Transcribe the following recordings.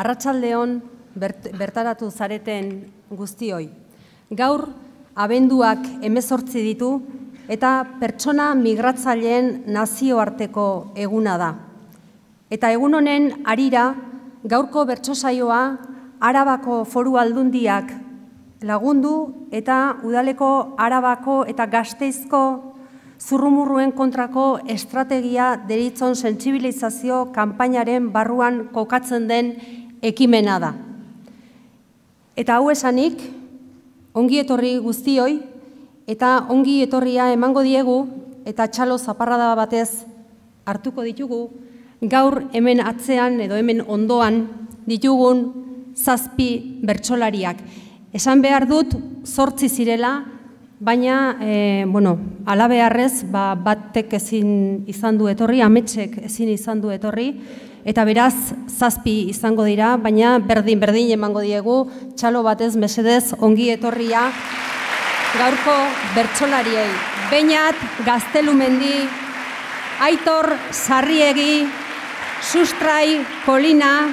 Arratsaldeon bert, bertaratu zareten guztioi. Gaur abenduak emezortzi ditu eta pertsona migratzaileen nazioarteko eguna da. Eta egun honen arira gaurko bertsozaioa Arabako foru aldundiak lagundu eta udaleko Arabako eta gazteizko zurrumurruen kontrako estrategia deritzon sentsibilizazio kanpainaren barruan kokatzen den ekimena da. Eta hau esanik, ongi etorri guztioi, eta ongi etorria emango diegu, eta txalo zaparra batez hartuko ditugu, gaur hemen atzean edo hemen ondoan ditugun zazpi bertsolariak. Esan behar dut, sortzi zirela, Baina, e, bueno, alabe ba, batek ezin izan du etorri, ametsek ezin izan du etorri, eta beraz, zazpi izango dira, baina berdin, berdin emango diegu, txalo batez, mesedez, ongi etorria, gaurko bertsolariei. Beinat, gaztelumendi, aitor, sarriegi, sustrai, polina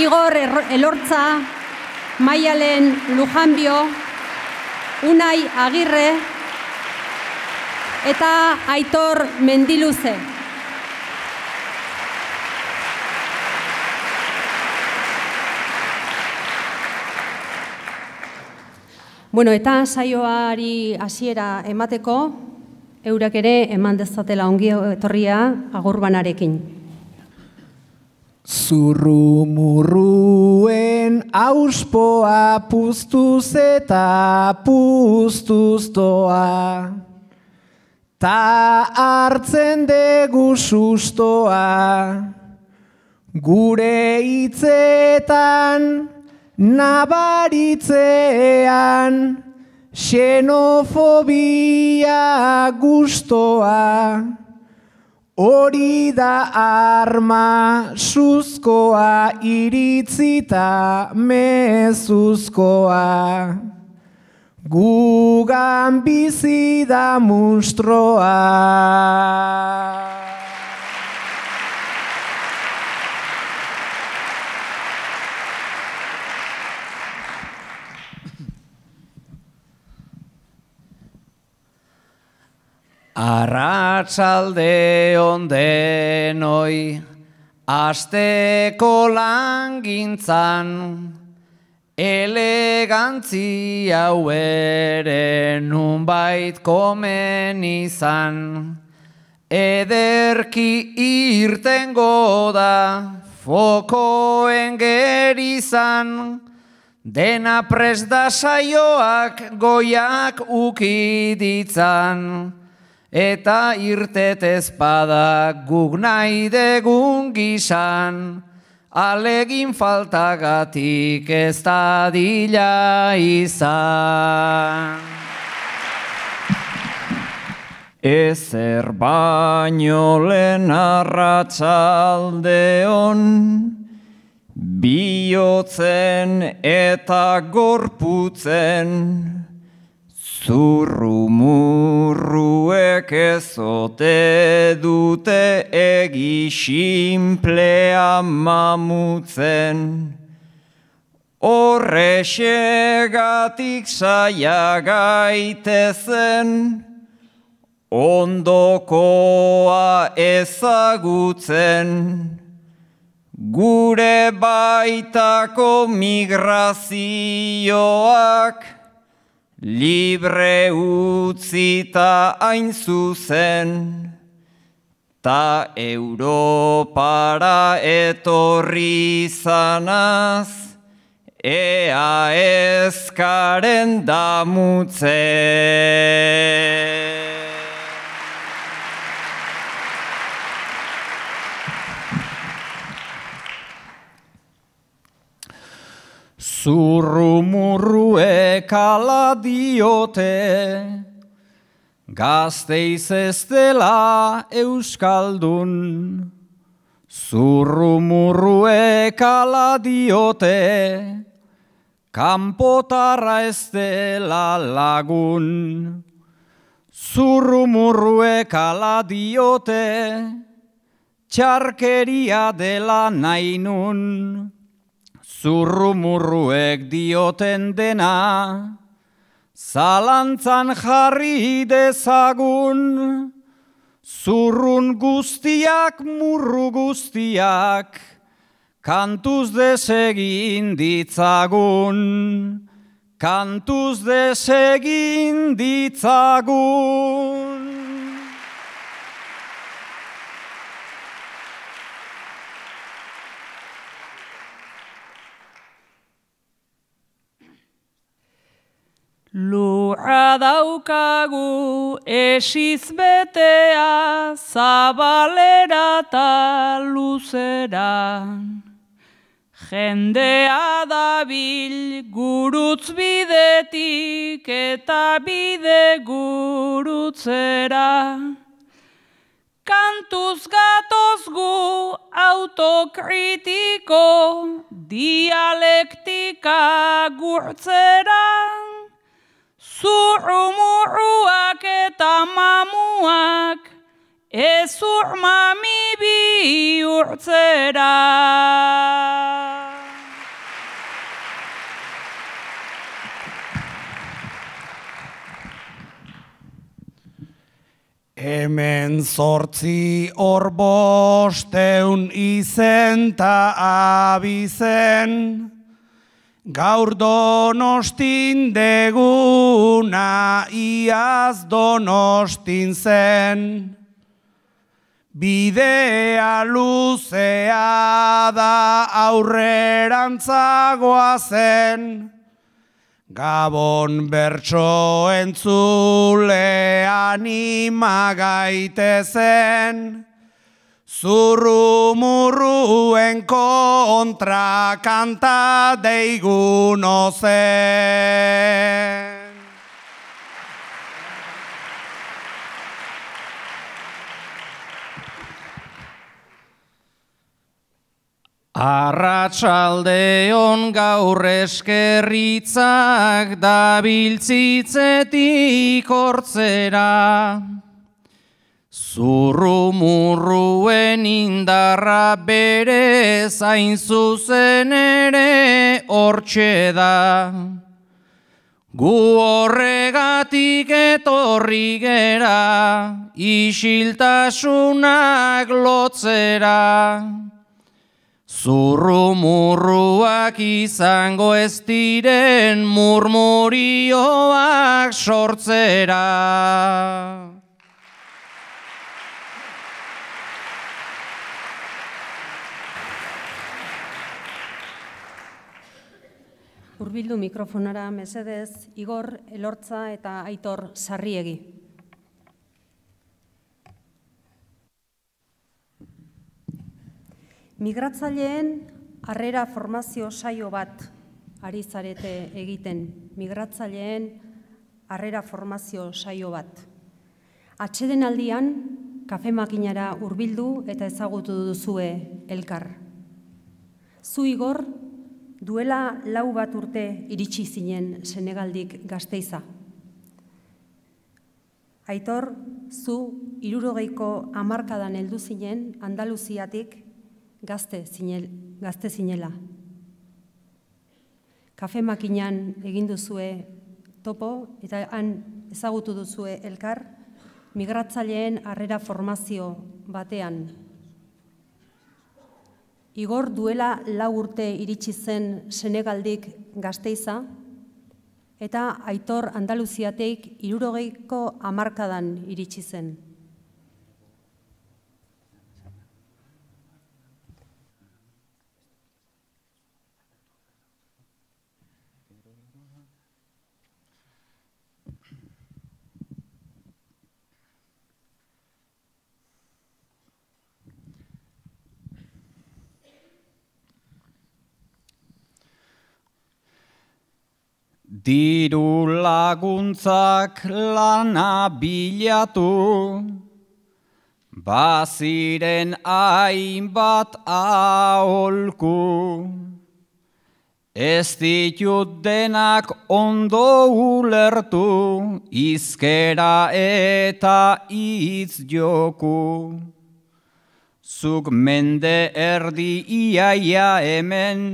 igor, elortza, maialen, lujanbio, Unai Agirre eta Aitor Mendiluze. Bueno, eta saioari hasiera emateko, eurak ere eman dezatela ongi etorria agurbanarekin. Zurrumurruen auspoa puztuz eta Ta hartzen degu sustoa Gure hitzetan nabaritzean Xenofobia gustoa Hori da arma suzkoa iritzita mezuzkoa. Gugan bizi da munstroa. Arratsalde onden hoi, asteko langintzan, elegantzi hau ere nunbait komen izan, ederki irten goda, fokoen gerizan, dena prez goiak ukiditzan eta irtet ezpada guk nahi degun gizan, alegin faltagatik ez da dila izan. Ezer baino lehen arratxalde hon, bihotzen eta gorputzen, Zurru murruek ezote dute egi mamutzen. Horre segatik zaila gaitezen, ondokoa ezagutzen. Gure baitako migrazioak, libre utzita hain zuzen, ta Europara etorri zanaz, Ea ezkaren damutzen. Zurru murruek ala diote, gazteiz ez euskaldun. Zurru murruek ala diote, kanpotarra ez dela lagun. Zurru murruek ala diote, txarkeria dela nainun zurrumurruek dioten dena, zalantzan jarri dezagun, zurrun guztiak murru guztiak, kantuz desegin ditzagun, kantuz desegin ditzagun. Lurra daukagu esizbetea zabalera eta luzera. Jendea dabil gurutz bidetik eta bide gurutzera. Kantuz gatoz gu autokritiko dialektika gurtzera, zurrumurruak eta mamuak, ez mami bi urtzera. Hemen zortzi hor bosteun izen ta abizen, Gaur donostin deguna iaz donostin zen, bidea luzea da aurrerantzagoa zen, gabon bertso entzulean zen, Zurru murruen kontra kanta deigun ozen. Arratsalde on gaur eskerritzak dabiltzitzetik hortzera. Arratxalde Zurru murruen indarra bere zain zuzen ere hortxe da. Gu horregatik etorri gera, isiltasunak lotzera. Zurru murruak izango ez diren murmurioak sortzera. Urbildu mikrofonara mesedez, Igor Elortza eta Aitor Sarriegi. Migratzaileen harrera formazio saio bat ari zarete egiten. Migratzaileen harrera formazio saio bat. Atxeden aldian, kafe urbildu eta ezagutu duzue elkar. Zu igor, duela lau bat urte iritsi zinen Senegaldik gazteiza. Aitor, zu irurogeiko amarkadan heldu zinen Andaluziatik gazte, zinel, gazte zinela. Kafe makinan egin zue topo eta han ezagutu duzue elkar migratzaileen harrera formazio batean Igor duela lau urte iritsi zen Senegaldik gazteiza, eta aitor Andaluziateik irurogeiko amarkadan iritsi zen. Diru laguntzak lana bilatu, Baziren hainbat aholku, Ez ditut denak ondo ulertu, Izkera eta itz joku. Zuk mende erdi iaia hemen,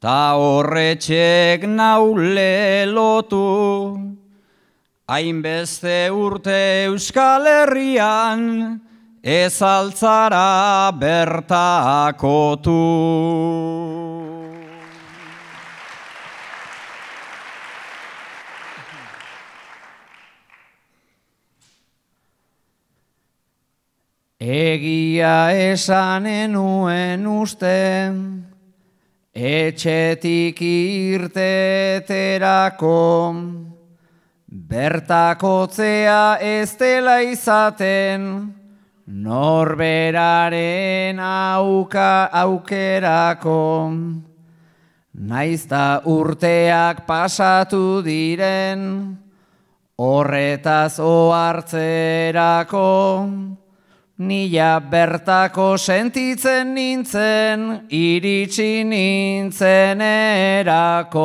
Ta horretxek naule lotu, hainbeste urte euskal herrian, ezaltzara altzara bertakotu. Egia esanen uen usten, Etxetik irteterako Bertakotzea ez dela izaten Norberaren auka aukerako Naizta urteak pasatu diren Horretaz oartzerako Nila bertako sentitzen nintzen, iritsi nintzen erako.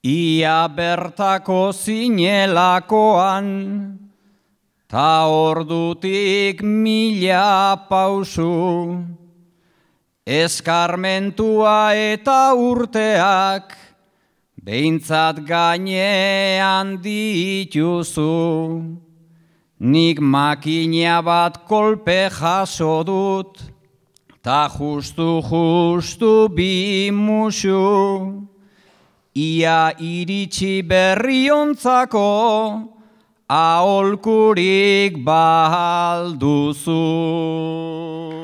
Ia bertako zinelakoan, ta ordutik mila pausu, Eskarmentua eta urteak Beintzat gainean dituzu Nik makina bat kolpe jaso dut Ta justu justu bi musu Ia iritsi berri ontzako Aholkurik duzu.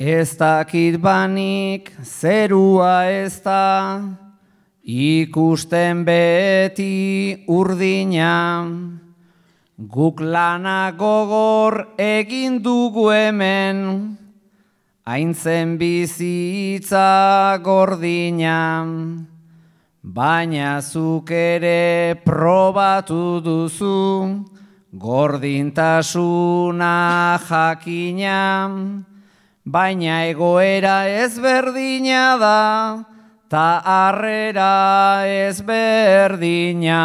Ez dakit banik zerua ez da, ikusten beti urdina. Guk lana gogor egin dugu hemen, haintzen bizitza gordina. Baina zuk ere probatu duzu, gordintasuna jakina baina egoera ez berdina da, ta arrera ez berdina.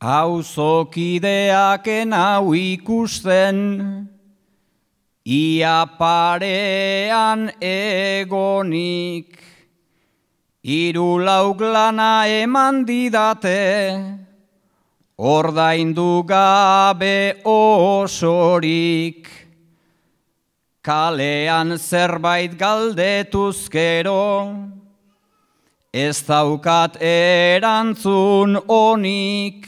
Hauzokideaken hau ikusten, ia parean egonik, irulauk lana eman didate, Ordaindu gabe osorik Kalean zerbait galdetuzkero Ez daukat erantzun onik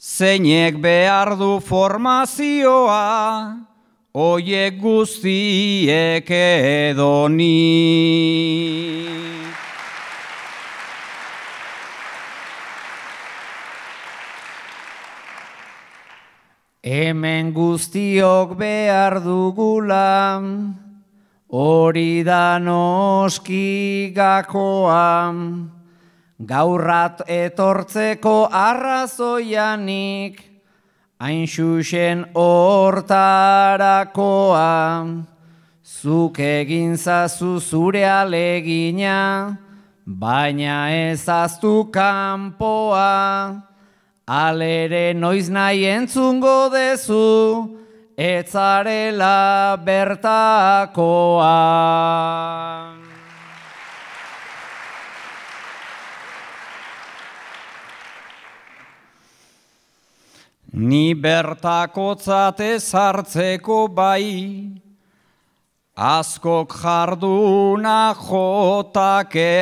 Zeinek behar du formazioa Oie guztiek edonik Hemen guztiok behar dugula, hori da noski gakoa. Gaurrat etortzeko arrazoianik, hain xuxen hortarakoa. Zuk egin zazu zure alegina, baina ezaztu kanpoa. Alere noiz nahi entzungo dezu etzarela bertakoa Ni bertakotzat ez hartzeko bai askok jarduna jotake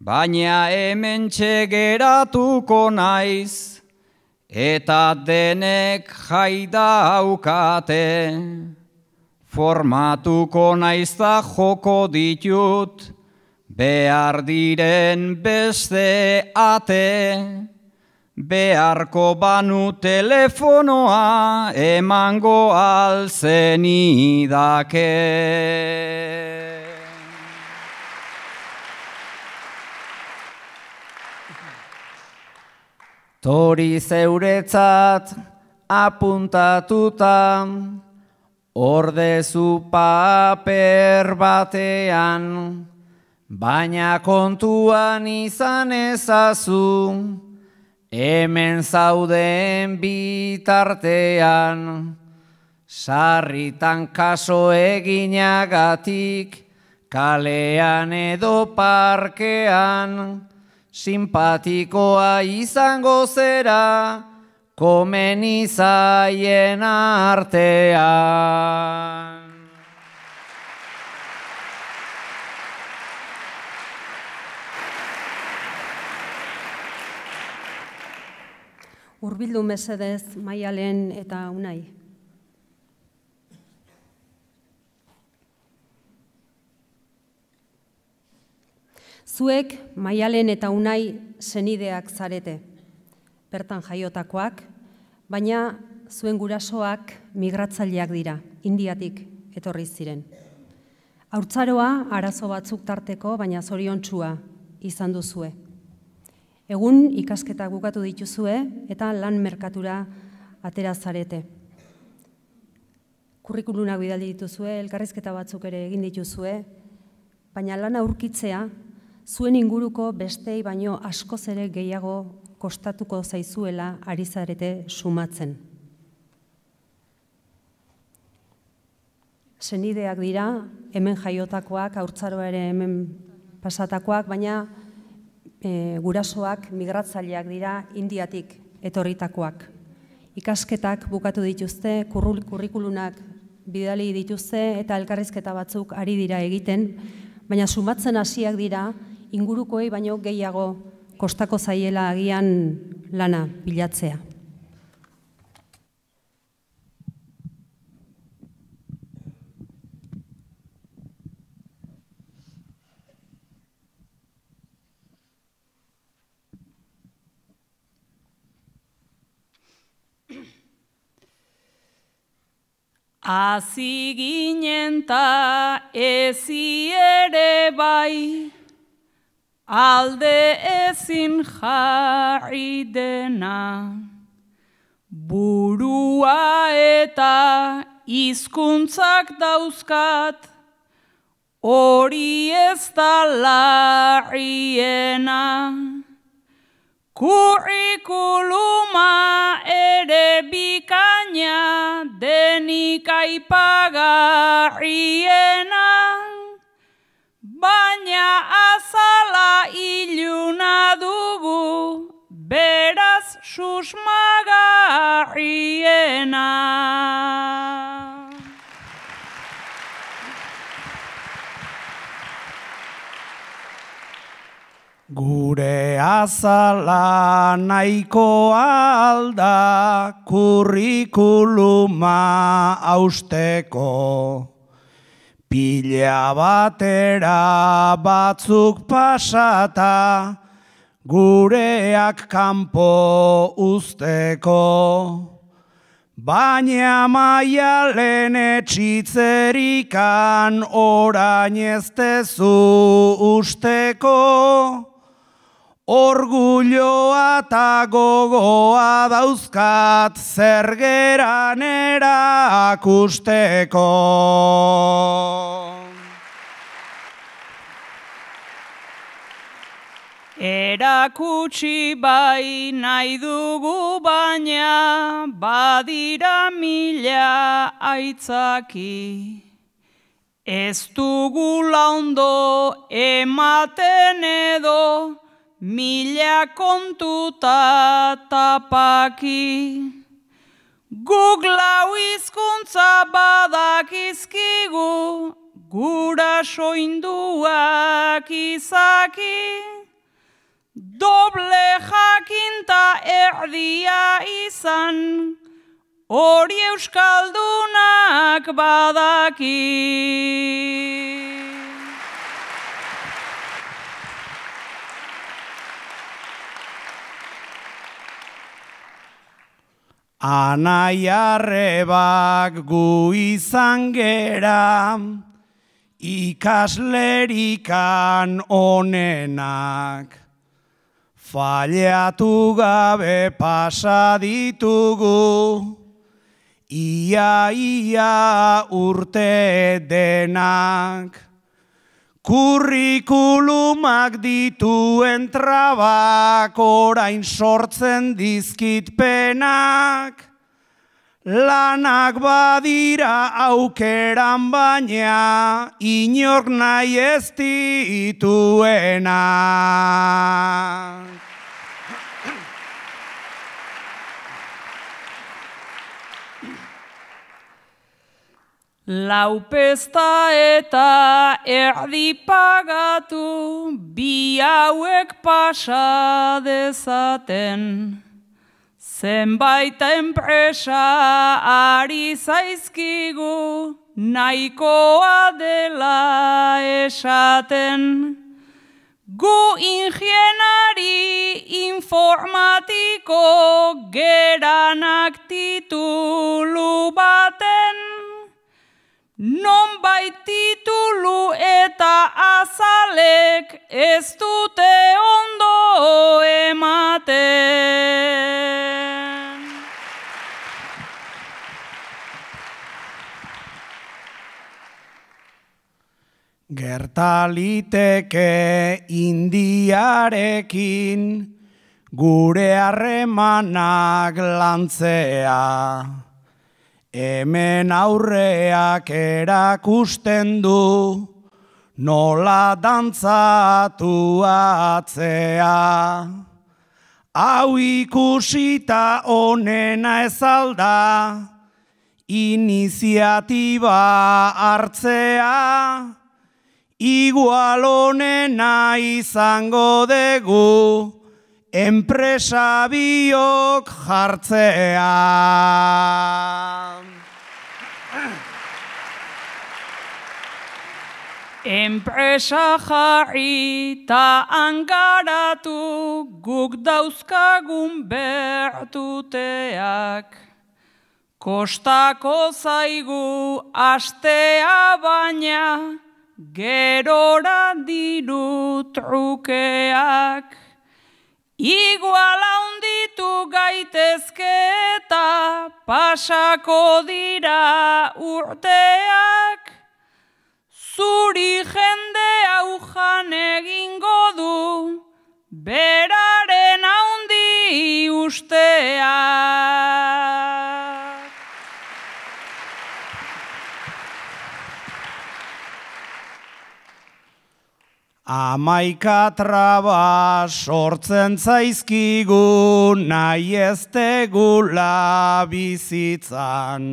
baina hemen geratuko naiz, eta denek jaida aukate. Formatuko naiz da joko ditut, behar diren beste ate. Beharko banu telefonoa emango alzenidake. idake. Tori zeuretzat apuntatuta, ordezu paper batean, baina kontuan izan ezazu, hemen zauden bitartean, sarritan kaso eginagatik, kalean edo parkean, simpatikoa izango zera, komen izaien artean. Urbildu mesedez, maialen eta unai. Zuek maialen eta unai senideak zarete, bertan jaiotakoak, baina zuen gurasoak migratzaileak dira, indiatik etorri ziren. Hortzaroa arazo batzuk tarteko, baina zoriontsua izan duzue. Egun ikasketa gukatu dituzue eta lan merkatura atera zarete. Kurrikuluna bidaldi dituzue, elkarrizketa batzuk ere egin dituzue, baina lan aurkitzea zuen inguruko bestei baino askoz ere gehiago kostatuko zaizuela ari zarete sumatzen. Senideak dira, hemen jaiotakoak, aurtzaroa ere hemen pasatakoak, baina e, gurasoak migratzaileak dira indiatik etorritakoak. Ikasketak bukatu dituzte, kurrul, kurrikulunak bidali dituzte eta elkarrizketa batzuk ari dira egiten, baina sumatzen hasiak dira ingurukoei baino gehiago kostako zaiela agian lana bilatzea. Azi ginen ta ezi ere bai, alde ezin jarri dena. Burua eta izkuntzak dauzkat, hori ez da larriena. Kurrikuluma ere bikaina denik aipagarriena, baina iluna dugu, beraz susmagariena. Gure azala nahiko alda kurrikuluma austeko. Pilea batera batzuk pasata, gureak kanpo usteko. Baina maia lehen etxitzerikan orain ezte zu usteko. Orgulloa eta gogoa dauzkat zergeran erakusteko. Erakutsi bai nahi dugu baina badira mila aitzaki. Ez dugu laundo ematen edo, mila kontuta tapaki. Guk lau izkuntza badakizkigu, gura soinduak izaki. Doble jakinta erdia izan, hori Euskaldunak badaki. Anai arrebak gu izan gera, ikaslerikan onenak. Faleatu gabe pasa ditugu, ia ia urte denak. Kurrikulumak dituen trabak orain sortzen dizkit penak Lanak badira aukeran baina inork nahi ez dituena Laupesta eta erdi pagatu bi hauek pasa dezaten. Zenbait enpresa ari zaizkigu nahikoa dela esaten. Gu ingienari informatiko geranak titulu baten. Non bai titulu eta azalek ez dute ondo ematen. Gertaliteke indiarekin gure harremanak lantzea. Hemen aurreak erakusten du, nola dantzatu atzea. Hau ikusita onena ezalda, iniziatiba hartzea. Igual onena izango degu, enpresa biok jartzea. Enpresa jarri ta angaratu guk dauzkagun bertuteak. Kostako zaigu astea baina gerora diru trukeak. Iguala unditu gaitezke eta pasako dira urteak zuri jende hau egingo du, beraren haundi ustea. Amaika traba sortzen zaizkigu nahi ez tegula bizitzan.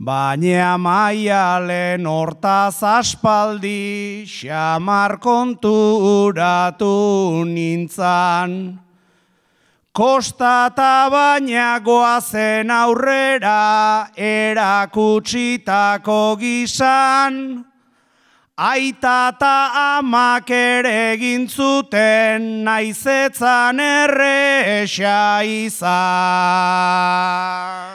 Baina maialen hortaz aspaldi, xamar konturatu nintzan. Kostata baina goazen aurrera, erakutsitako gizan. Aita eta amak ere gintzuten, naizetzan erre izan.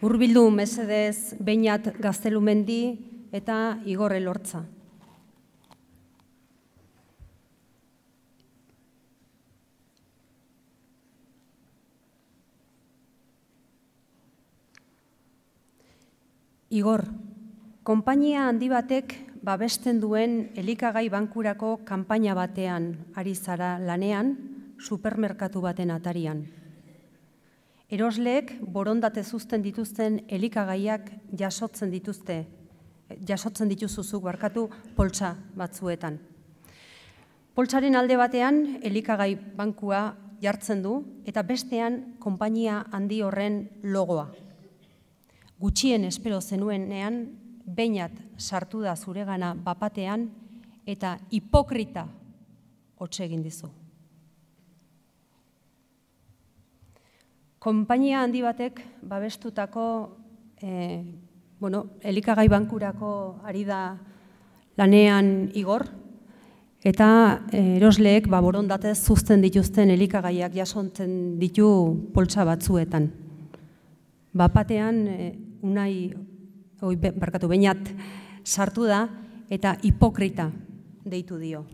Urbildu mesedez beinat gaztelumendi eta igorre lortza. Igor, konpainia handi batek babesten duen elikagai bankurako kanpaina batean ari zara lanean supermerkatu baten atarian. Erosleek borondate zuzten dituzten elikagaiak jasotzen dituzte, jasotzen dituzuzuk barkatu poltsa batzuetan. Poltsaren alde batean elikagai bankua jartzen du eta bestean konpainia handi horren logoa. Gutxien espero zenuenean, bainat sartu da zuregana bapatean eta hipokrita hotse egin dizu. konpainia handi batek babestutako e, bueno, elikagai bankurako ari da lanean igor, eta eh, erosleek ba, borondatez zuzten dituzten elikagaiak jasontzen ditu poltsa batzuetan. Bapatean, eh, unai, oi, barkatu, bainat, sartu da, eta hipokrita deitu dio.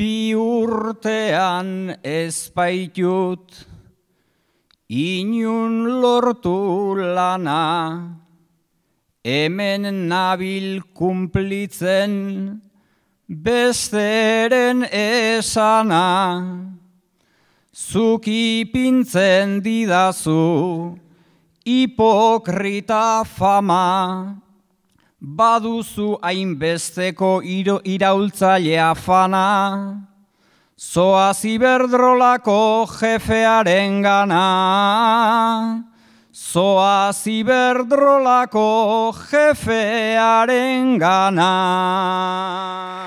Bi urtean ez baitut inun lortu lana, hemen nabil kumplitzen besteren esana, zukipintzen didazu hipokrita fama baduzu hainbesteko iro iraultzailea fana, zoa ziberdrolako jefearen gana, zoa ziberdrolako jefearen gana.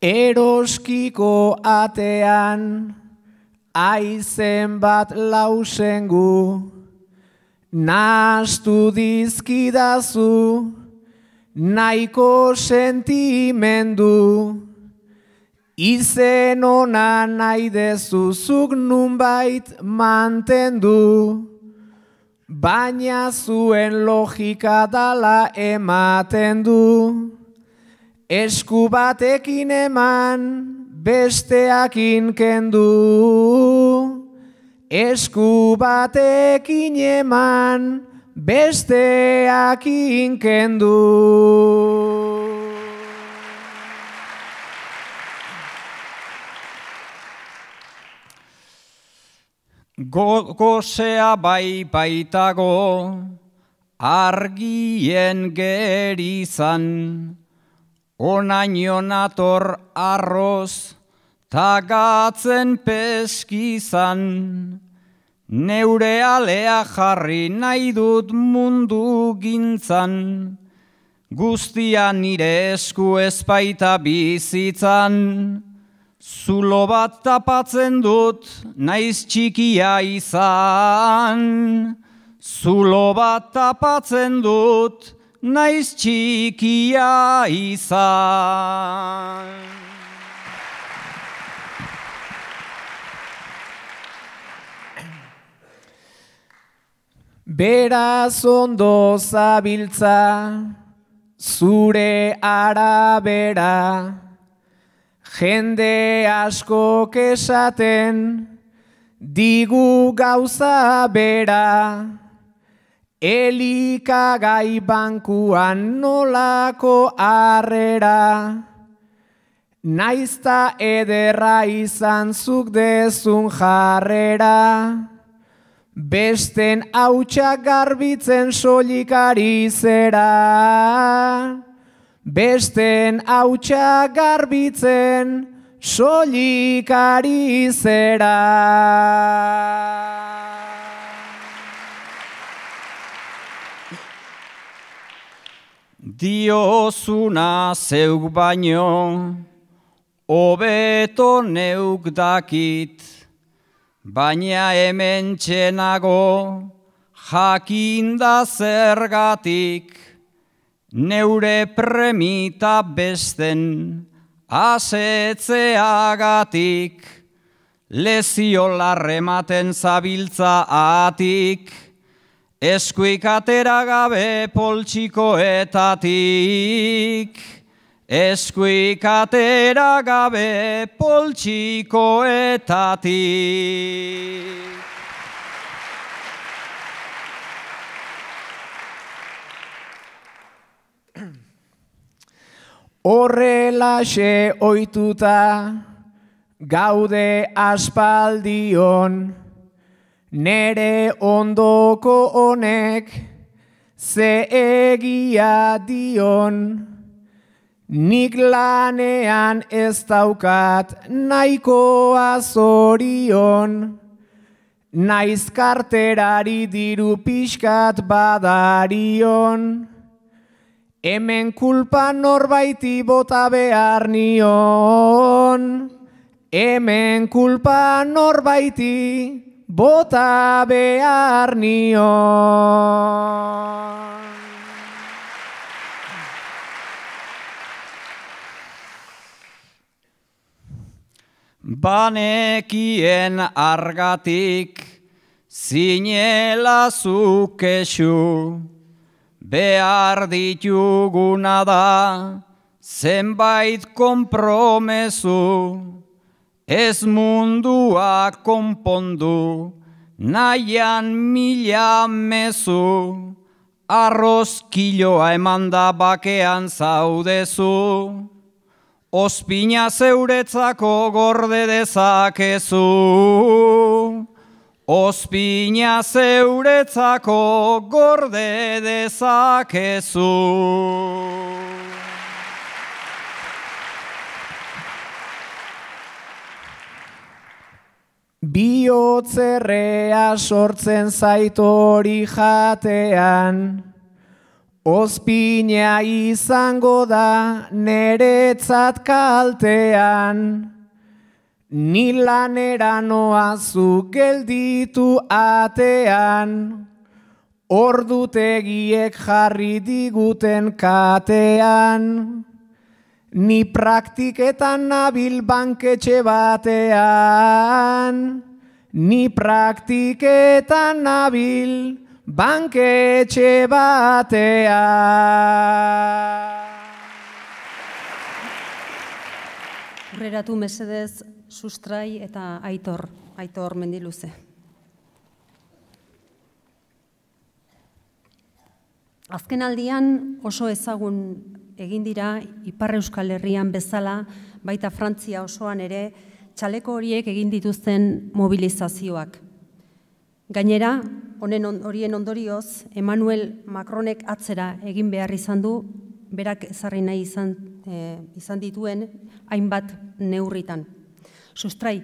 Eroskiko atean, Aizen bat lausengu, nastu dizkidazu, nahiko sentimendu, izen ona nahi dezuzuk nunbait mantendu, baina zuen logika dala ematen du, esku batekin eman, besteak kendu esku batekin eman besteak kendu Go gozea bai baitago argien gerizan izan Onaino nator arroz, tagatzen peskizan, neure alea jarri nahi dut mundu gintzan, guztia nire esku espaita bizitzan, zulo bat tapatzen dut naiz txikia izan, zulo bat tapatzen dut, naiz txikia izan. Beraz ondo zabiltza, zure arabera, jende asko kesaten, digu gauza bera, Elikagai bankuan nolako arrera Naizta ederra izan zuk dezun jarrera Besten hautsa garbitzen solikari zera Besten hautsa garbitzen solikari zera diozuna zeuk baino, obeto neuk dakit, baina hemen txenago, jakinda zergatik, neure premita besten, asetzea gatik, lezio larrematen zabiltza atik, Eskuik atera gabe poltsikoetatik, eskuik atera gabe poltsikoetatik. Horrelaxe oituta gaude aspaldion, nere ondoko honek ze egia dion nik lanean ez daukat nahikoa zorion naiz karterari diru pixkat badarion hemen kulpa norbaiti bota behar nion hemen kulpa norbaiti bota behar nio. Banekien argatik zinela zukesu, behar dituguna da zenbait kompromesu, Ez mundua konpondu, nahian mila mezu, arroz eman da bakean zaudezu. Ospina zeuretzako gorde dezakezu, ospina zeuretzako gorde dezakezu. bihotzerrea sortzen zait hori jatean, ospina izango da neretzat kaltean, nila nera gelditu atean, ordutegiek jarri diguten katean. Ni praktiketan nabil banketxe batean, ni praktiketan nabil banketxe batean. Urreratu mesedez sustrai eta aitor, aitor mendiluze. Azken aldian oso ezagun egin dira Iparra Euskal Herrian bezala, baita Frantzia osoan ere, txaleko horiek egin dituzten mobilizazioak. Gainera, honen horien ondorioz, Emmanuel Macronek atzera egin behar izan du, berak ezarri nahi izan, e, dituen hainbat neurritan. Sustrai,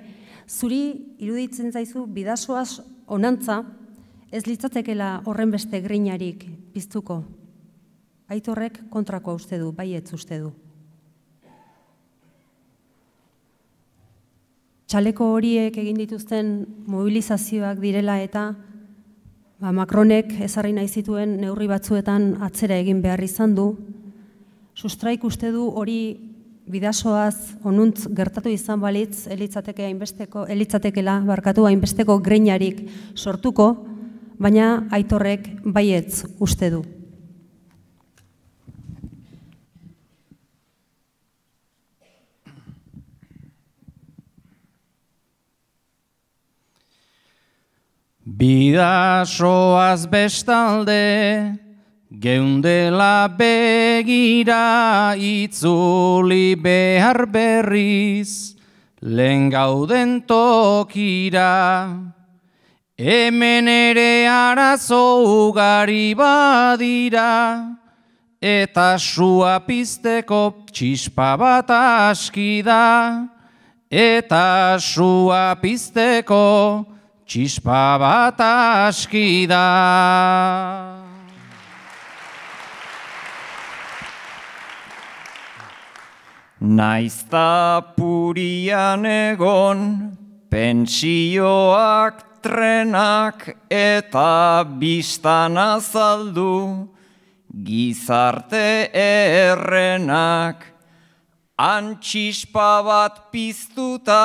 zuri iruditzen zaizu bidasoaz onantza, ez litzatekela horren beste grinarik piztuko, Aitorrek kontrakoa uste du, bai ez uste du. Txaleko horiek egin dituzten mobilizazioak direla eta ba, Macronek ezarri nahi zituen neurri batzuetan atzera egin behar izan du, sustraik uste du hori bidasoaz onuntz gertatu izan balitz elitzatekea hainbesteko elitzatekela barkatu hainbesteko greinarik sortuko, baina aitorrek baietz uste du. Bidasoaz bestalde geundela begira itzuli behar berriz lehen gauden tokira hemen ere arazo ugari badira eta sua pizteko txispa bat aski da eta sua pizteko txispa bat aski da. Naizta purian egon, pensioak, trenak eta biztan azaldu, gizarte errenak, antxispa bat piztuta,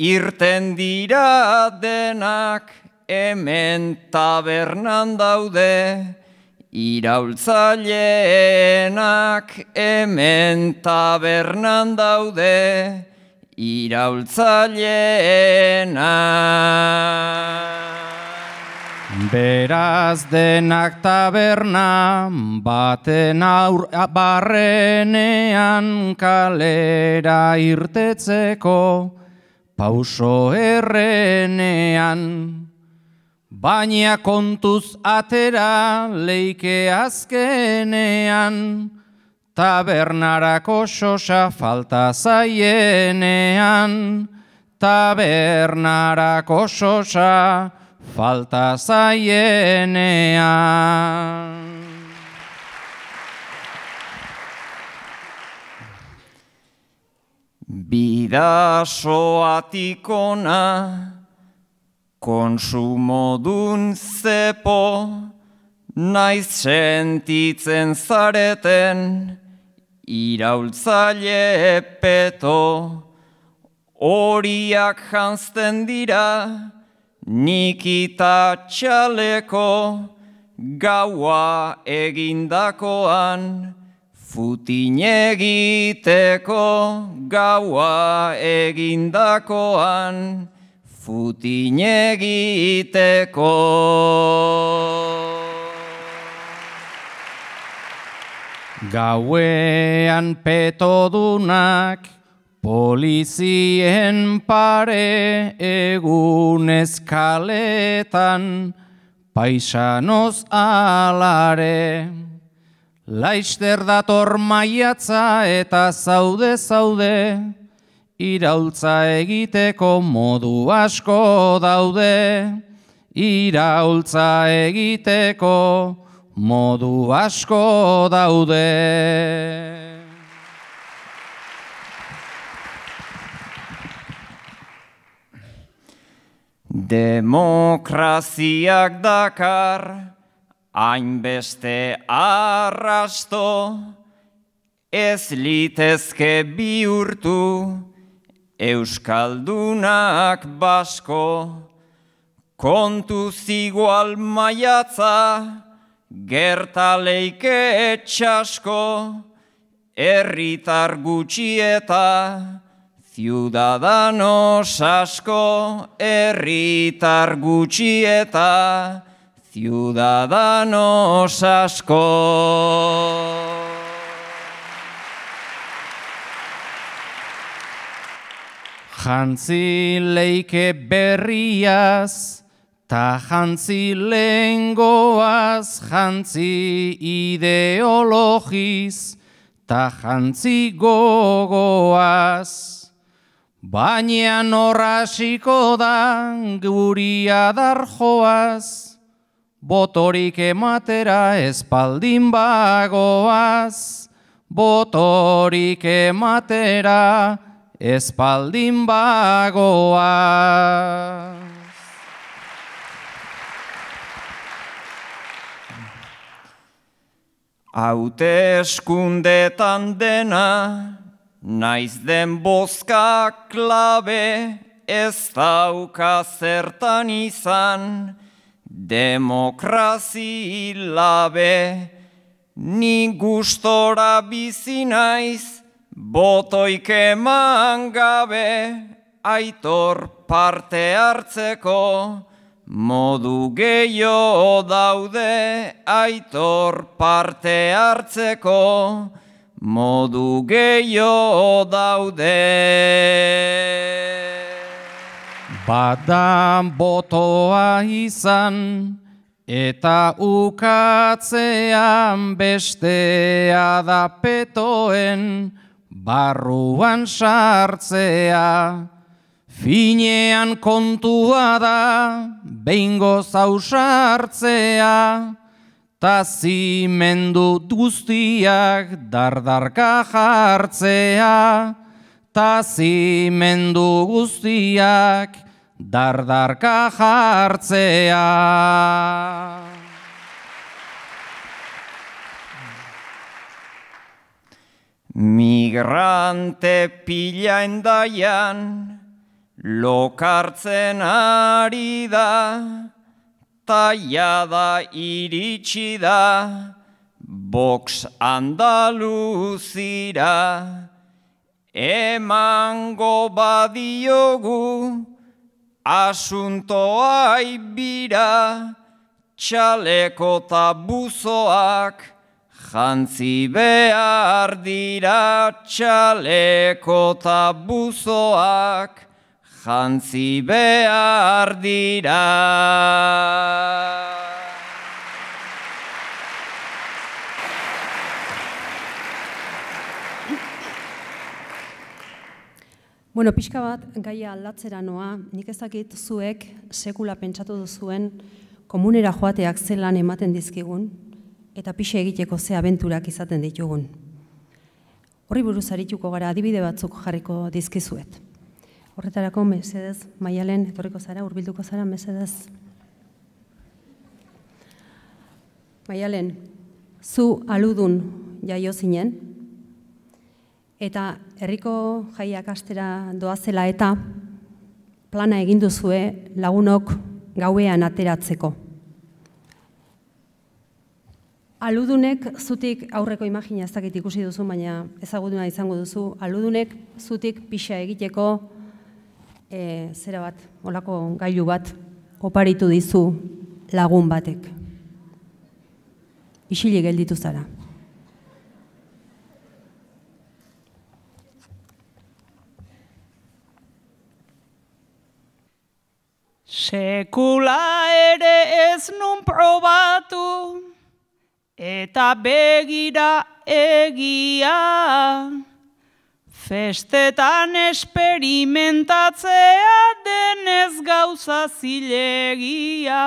irten dira denak hemen tabernan daude, iraultzaileenak hemen tabernan daude, iraultzaileena. Beraz denak taberna baten aur barrenean kalera irtetzeko pauso errenean, baina kontuz atera leike azkenean, tabernarako sosa falta zaienean, tabernarako sosa falta zaienean. Bidasoatik soatikona, konsumo dun zepo, naiz sentitzen zareten, iraultzaile epeto, horiak jantzten dira, nikita txaleko, gaua egindakoan, Futinegiteko gaua egindakoan, futin egiteko. Gauean petodunak polizien pare egun eskaletan paisanoz alare. Laister dator maiatza eta zaude zaude, iraultza egiteko modu asko daude, iraultza egiteko modu asko daude. Demokraziak dakar, hainbeste arrasto, ez litezke bihurtu, Euskaldunak basko, kontu zigual maiatza, gertaleike etxasko, erritar gutxi eta, ziudadanos asko, erritar gutxi ciudadanos asko. Jantzi leike berriaz, ta jantzi lengoaz, jantzi ideologiz, ta jantzi gogoaz. Baina norrasiko da guria darjoaz, botorik ematera espaldin bagoaz. Botorik ematera espaldin bagoaz. Haute eskundetan dena, naiz den boska klabe, ez dauka zertan izan, Demokrazi hilabe, ni gustora bizi naiz, botoik eman gabe, aitor parte hartzeko, modu daude, aitor parte hartzeko, modu daude. Badan botoa izan eta ukatzean bestea da petoen barruan sartzea. Finean kontua da, behingo zausartzea, ta zimendu guztiak dardarka jartzea, ta zimendu guztiak dardarka jartzea. Migrante pila endaian, lokartzen ari da, da iritsi da, box andaluzira, emango badiogu, Asuntoa ibira, txaleko eta buzoak, Jantzi behar dira txaleko eta buzoak, jantzi behar dira. Bueno, pixka bat, gaia aldatzera noa, nik ezakit zuek sekula pentsatu duzuen komunera joateak zelan ematen dizkigun, eta pixe egiteko ze abenturak izaten ditugun. Horri buruz harituko gara adibide batzuk jarriko dizkizuet. Horretarako, mesedez, maialen, etorriko zara, urbilduko zara, mesedez. Maialen, zu aludun jaio zinen, Eta herriko jaiak astera doazela eta plana egin duzue lagunok gauean ateratzeko. Aludunek zutik aurreko imagina ez ikusi duzu baina ezagutuna izango duzu. Aludunek zutik pixa egiteko e, zera bat, olako gailu bat oparitu dizu lagun batek. Isilik gelditu zara. Sekula ere ez nun probatu eta begira egia Festetan esperimentatzea denez gauza zilegia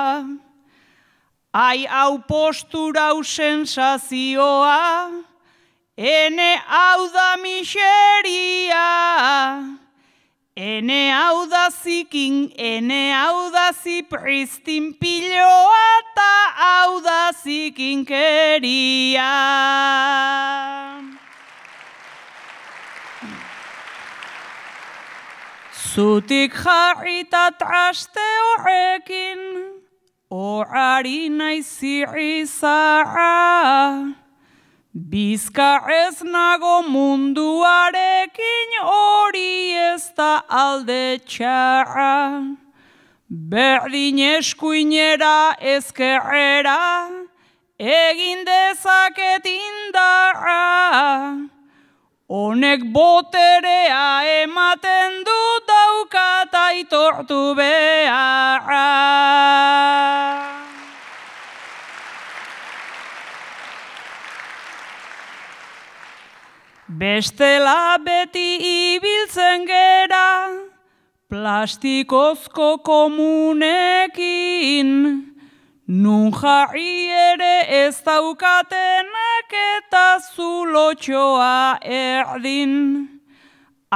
Ai hau postura ausen ene hau da miseria. Ene hau da zikin, ene hau da zipristin piloa eta hau da zikin keria. Zutik jarritat aste horrekin, horari nahi zara. Bizka ez nago munduarekin hori ez da alde txarra. Berdin eskuinera ezkerrera, egin dezaket Honek boterea ematen du daukata aitortu beharra. Bestela beti ibiltzen gera, plastikozko komunekin, nun jarri ere ez daukatenak eta zulotxoa erdin.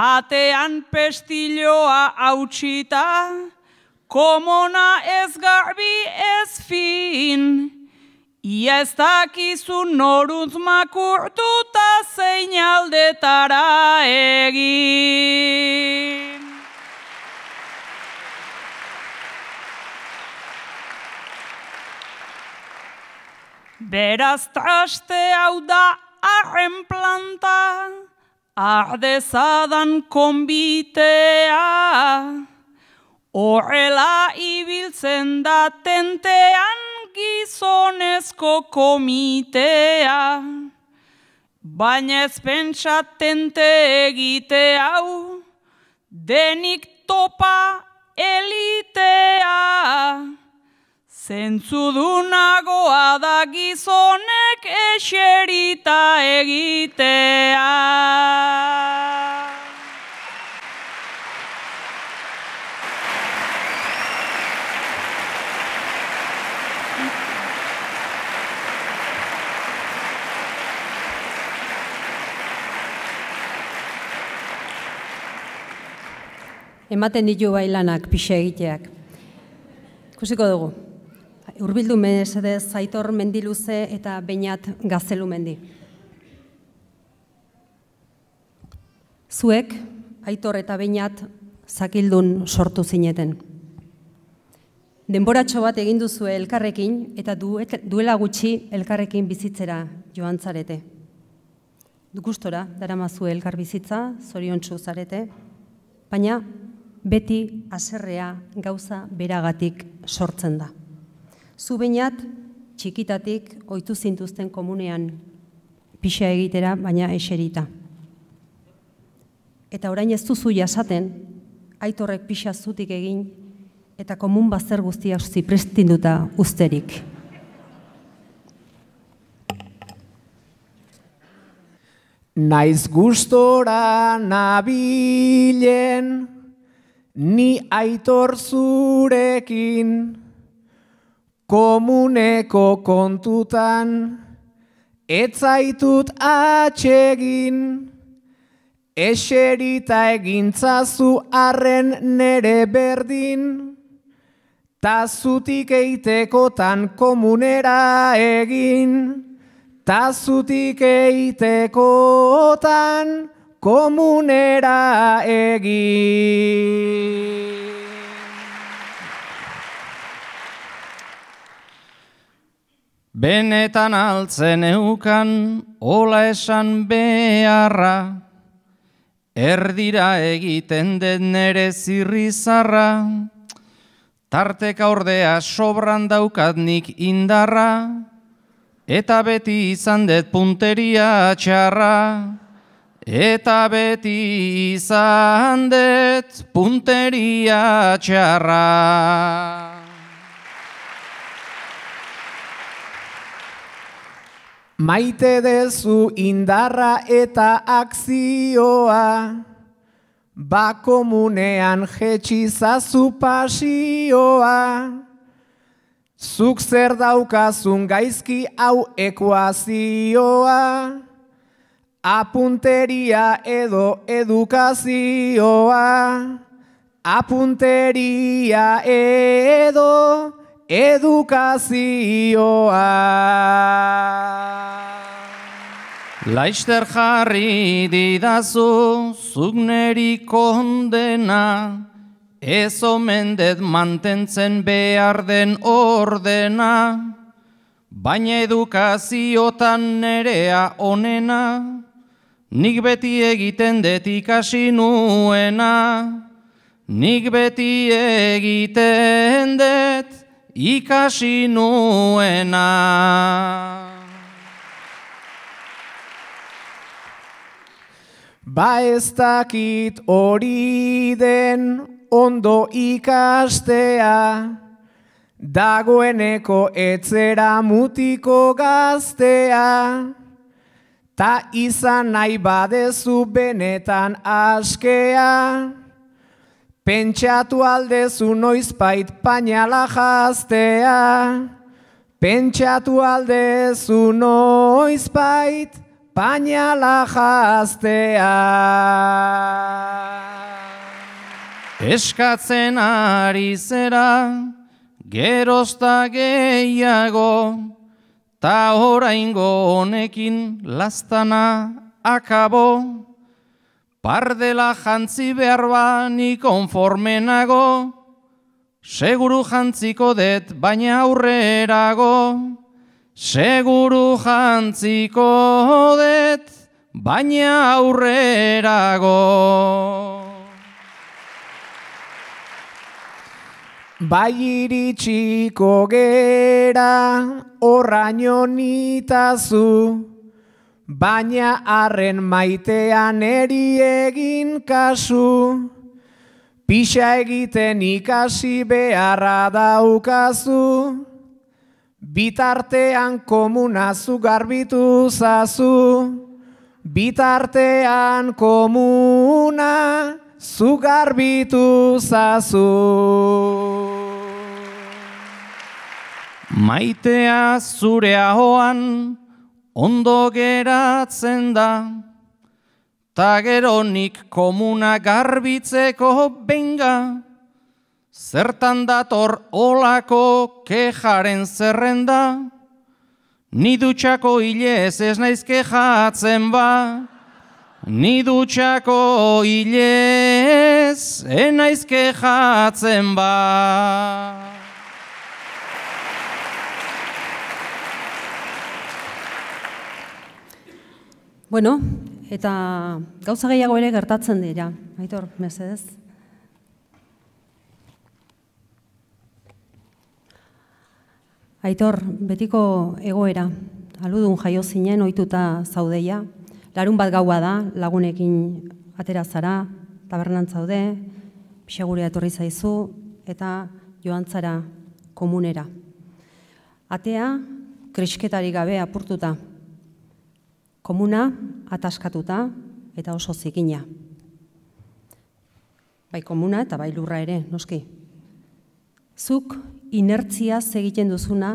Atean pestiloa hautsita, komona ez garbi ez fin, Ia ez dakizu noruntz makurtuta zein aldetara egin. Beraz traste hau da arren planta, ardezadan konbitea, horrela ibiltzen da tentean gizonezko komitea, baina ez pentsatente egite hau, denik topa elitea, zentzudunagoa da gizonek eserita Egitea. ematen ditu bailanak pixe egiteak. Kusiko dugu, urbildu mesedez zaitor mendiluze eta bainat gazelu mendi. Zuek, aitor eta bainat zakildun sortu zineten. Denboratxo bat egin duzu elkarrekin eta duela gutxi elkarrekin bizitzera joan zarete. Dukustora, dara mazu elkar bizitza, zorion zarete, baina beti azerrea gauza beragatik sortzen da. Zubeinat, txikitatik oitu zintuzten komunean pixea egitera, baina eserita. Eta orain ez duzu jasaten, aitorrek pixea zutik egin, eta komun bazer guztia ziprestinduta duta usterik. Naiz gustora nabilen, Ni aitor zurekin komuneko kontutan Ez zaitut atsegin eserita egintzazu arren nere berdin ta zutik eitekotan komunera egin ta zutik eitekotan komunera egi. Benetan altzen eukan, ola esan beharra, erdira egiten den nere zirrizarra, tarteka ordea sobran daukat nik indarra, eta beti izan dut punteria txarra. Eta beti izan dut punteria txarra. Maite dezu indarra eta akzioa, bakomunean jetxi zazu pasioa, zuk zer daukazun gaizki hau ekuazioa, Apunteria edo edukazioa Apunteria edo edukazioa Laister jarri didazu zugneri kondena Ez omendet mantentzen behar den ordena Baina edukaziotan nerea onena Nik beti egiten dut ikasi nuena, nik beti egiten det ikasi nuena. Ba ez dakit hori den ondo ikastea, dagoeneko etzera mutiko gaztea, Ta izan nahi badezu benetan askea, Pentsatu aldezu noizpait, bait pañala jaztea, Pentsatu aldezu noiz pañala jaztea. Eskatzen ari zera, gerozta gehiago, Ta oraingo honekin lastana akabo, pardela jantzi behar bani konformenago, seguru jantziko det baina aurrerago, seguru jantziko det baina aurrerago. Bai iritsiko gera, horra nionitazu, baina arren maitean eri egin kasu, pixa egiten ikasi beharra daukazu, bitartean komunazu garbitu zazu, bitartean komuna zu garbitu zazu. Maitea zure ahoan ondo geratzen da, Tageronik komuna garbitzeko benga, Zertan dator olako kejaren zerrenda, Ni dutxako hilez ez naiz kejatzen ba, Ni dutxako hilez ez naiz kejatzen ba. Bueno, eta gauza gehiago ere gertatzen dira. Aitor, mesedez. Aitor, betiko egoera. Aludun jaio zinen ohituta zaudeia. Larun bat gaua da, lagunekin atera zara, tabernan zaude, pixagurea etorri zaizu, eta joan zara komunera. Atea, krisketari gabe apurtuta, komuna, ataskatuta eta oso zikina. Bai komuna eta bai lurra ere, noski. Zuk inertzia egiten duzuna,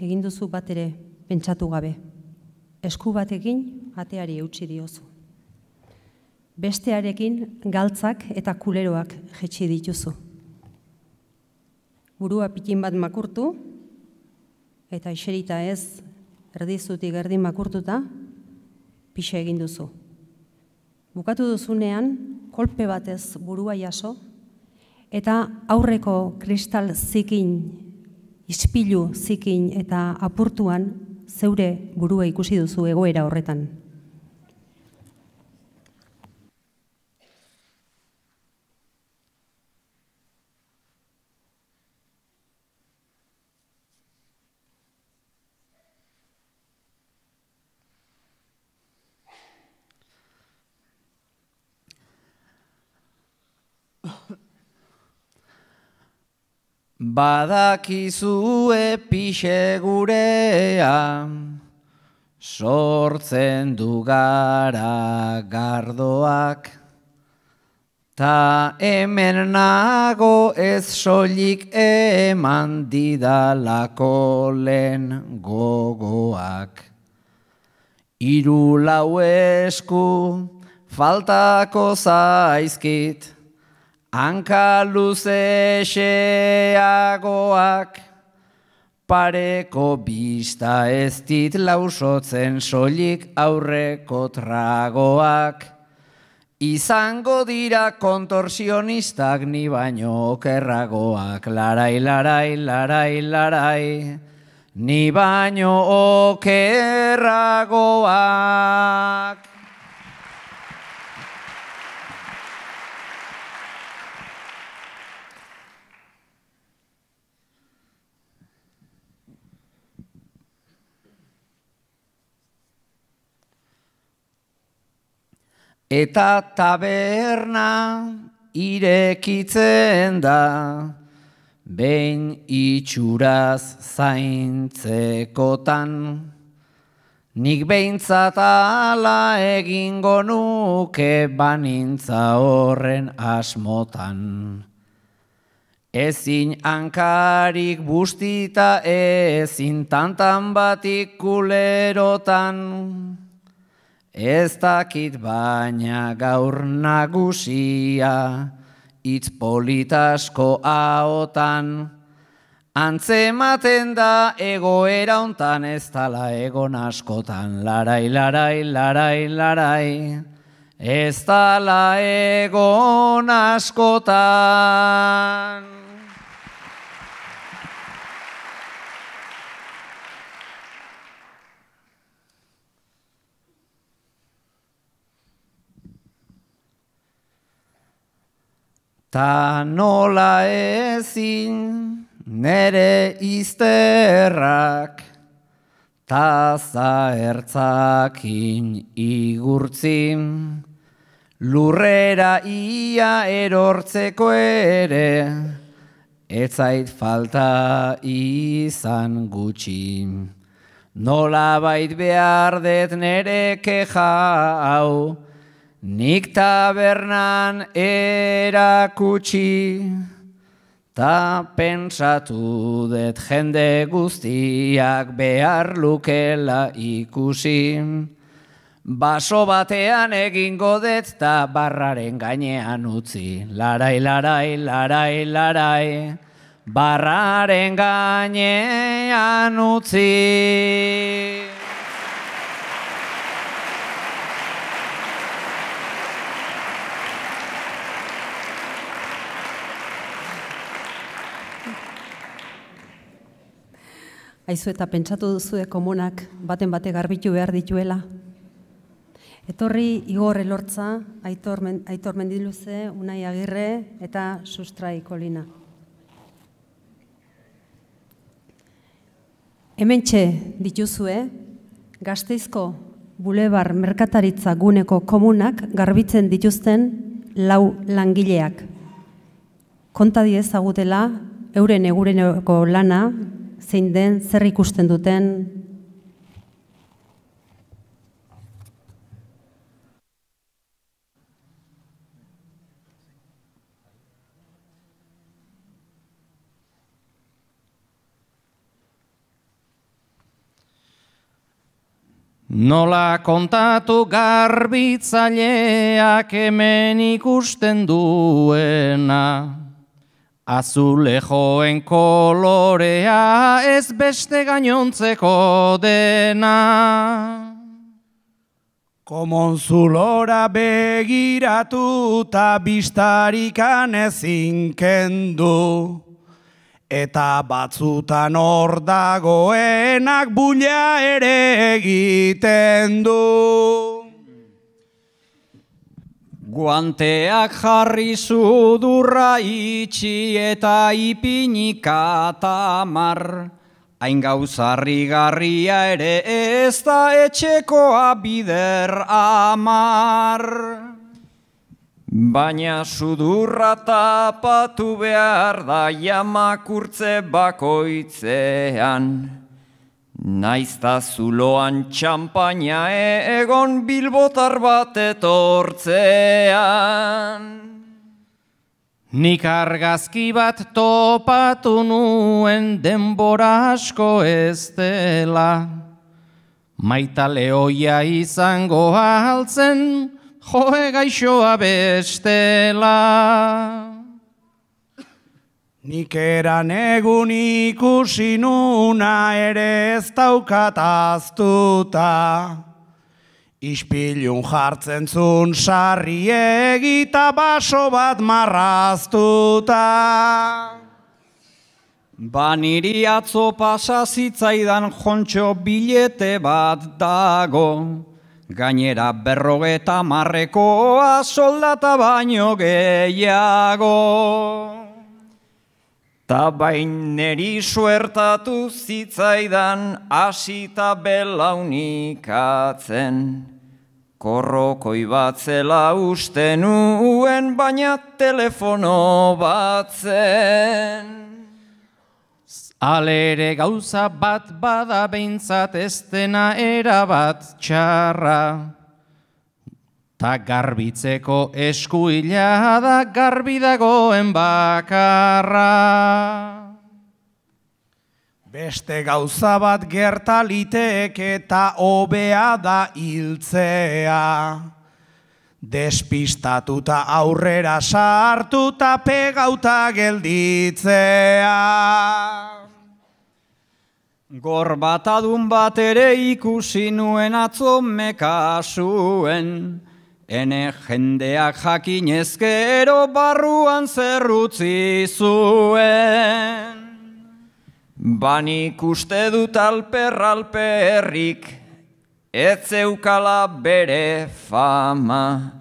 egin duzu bat ere pentsatu gabe. Esku batekin ateari eutsi diozu. Bestearekin galtzak eta kuleroak jetxi dituzu. Burua pikin bat makurtu, eta iserita ez, erdizutik erdin makurtuta, pixe egin duzu. Bukatu duzunean, kolpe batez burua jaso, eta aurreko kristal zikin, ispilu zikin eta apurtuan zeure gurua ikusi duzu egoera horretan. badakizue pixe gurea, sortzen du gara gardoak, ta hemen nago ez solik eman didalako gogoak. Iru lau esku faltako zaizkit, Anka luzexeagoak, pareko bista ez dit lausotzen solik aurreko tragoak. Izango dira kontorsionistak, ni baino okerragoak. Larai, larai, larai, larai, ni baino okerragoak. Eta taberna irekitzen da, behin itxuraz zaintzekotan. Nik behintzat ala egingo nuke banintza horren asmotan. Ezin hankarik bustita ezin tantan batik kulerotan. Ez dakit baina gaur nagusia, itz politasko haotan, Antzematen da egoera hontan ez tala egon askotan, larai, larai, larai, larai, ez tala egon askotan. Ta nola ezin nere izterrak Taza ertzakin igurtzin Lurrera ia erortzeko ere Ez zait falta izan gutxi Nola bait behar det nere hau, Nik tabernan erakutsi, ta pentsatu dut jende guztiak behar lukela ikusi. Baso batean egingo dut ta barraren gainean utzi. Larai, larai, larai, larai, barraren gainean utzi. aizu eta pentsatu duzue komunak baten bate garbitu behar dituela. Etorri Igor Elortza, Aitor, men, Mendiluze, Unai Agirre eta Sustrai Kolina. Hementxe dituzue, gazteizko bulebar merkataritza guneko komunak garbitzen dituzten lau langileak. Konta diez agutela, euren eguren lana zein den, zer ikusten duten. Nola kontatu garbitzaileak hemen ikusten duena, Azulejoen kolorea ez beste gainontzeko dena. Komon zulora begiratu eta biztarikan ezin kendu. Eta batzutan hor dagoenak bulla ere egiten du. Guanteak jarri sudurra itxi eta ipinikata mar. Hain gauzarri garria ere ez da etxekoa bider amar. Baina sudurra tapatu behar da jamakurtze bakoitzean. Naizta zuloan txampaina e egon bilbotar bat etortzean. Nik argazki bat topatu nuen denbora asko ez dela. Maita lehoia izango altzen, joe gaixoa bestela. Nik eran egun ikusi nuna ere ez daukataztuta aztuta. Ispilun jartzen zun sarri egita baso bat marraztuta. Ba atzo pasazitzaidan jontxo bilete bat dago. Gainera berrogeta marrekoa soldata baino gehiago. Ta bain suertatu zitzaidan asita belaunikatzen. Korrokoi batzela usten uen baina telefono batzen. Alere gauza bat bada beintzat estena erabat txarra. Ta garbitzeko eskuila da garbi dagoen bakarra. Beste gauza bat gerta eta hobea da hiltzea. Despistatuta aurrera sartuta pegauta gelditzea. Gor bat adun bat ere ikusi nuen atzo mekasuen. Ene jendeak jakinezkero barruan zerrutzi zuen. Banik uste dut alper alperrik, ez zeukala bere fama.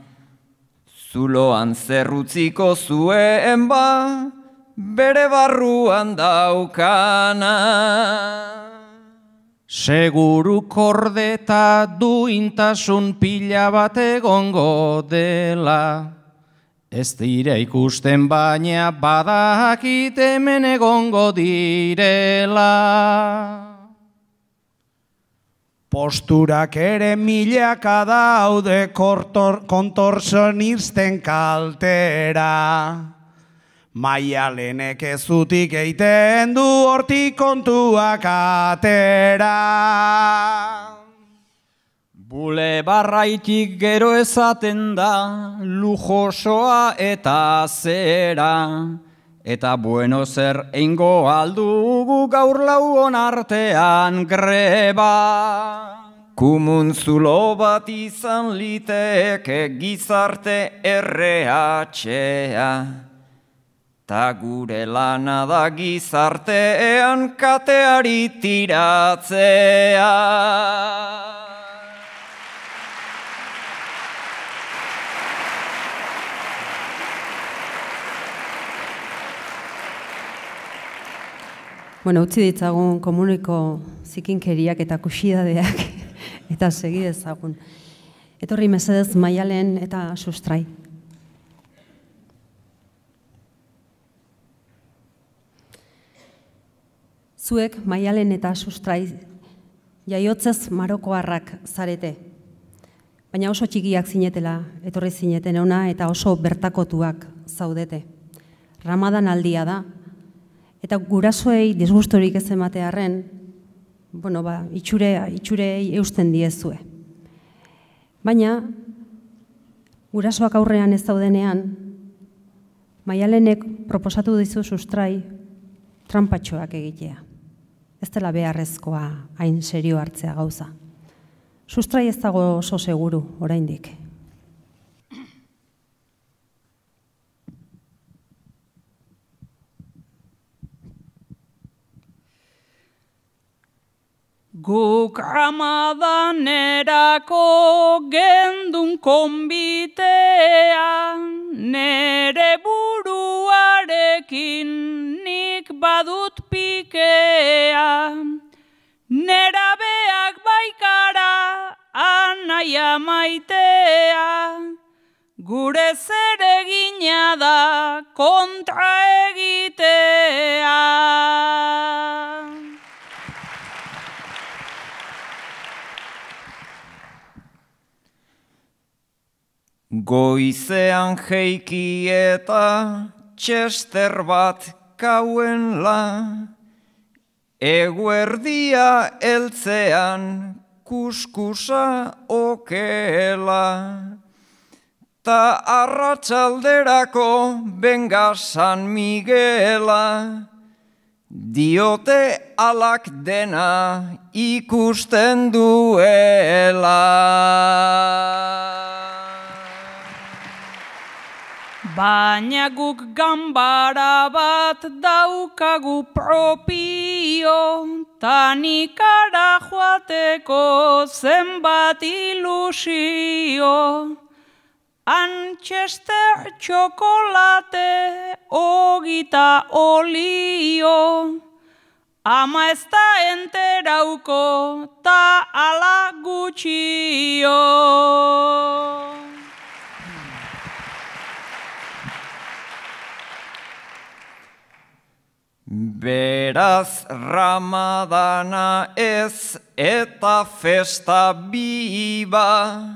Zuloan zerrutziko zuen ba, bere barruan daukana. Seguru kordeta duintasun pila bat egongo dela. Ez dire ikusten baina badakit hemen egongo direla. Posturak ere milaka daude kontorson irsten kaltera. Maia lenek ezutik eiten du hortik kontuak atera. Bule barraitik gero ezaten da, lujosoa eta zera. Eta bueno zer eingo aldugu gaur lau artean greba. Kumun bat izan liteke gizarte erreatxea. Ta gure lana da gizartean kateari tiratzea. Bueno, utzi ditzagun komuniko zikinkeriak eta kuxidadeak, eta segidezagun. Etorri mesedez maialen eta sustrai. zuek maialen eta sustrai jaiotzez marokoarrak zarete. Baina oso txikiak zinetela, etorri zineten ona eta oso bertakotuak zaudete. Ramadan aldia da, eta gurasoei disgustorik ez ematearen, bueno, ba, itxure, itxure eusten diezue. Baina, gurasoak aurrean ez daudenean, maialenek proposatu dizu sustrai trampatxoak egitea ez dela beharrezkoa hain serio hartzea gauza. Sustrai dago oso seguru, oraindik, Guk ramadanerako gendun konbitea, nere buruarekin nik badut pikea. Nera beak baikara anaia maitea, gure zeregina da kontra egitea. Goizean jeiki eta txester bat kauen la, Eguerdia eltzean kuskusa okela, Ta arratsalderako benga San Miguela, Diote alak dena ikusten duela. Baina guk gambara bat daukagu propio, tanikara joateko zenbat ilusio. Antxester txokolate ogita olio, ama ez da enterauko ta alagutxio. Beraz ramadana ez eta festa biba,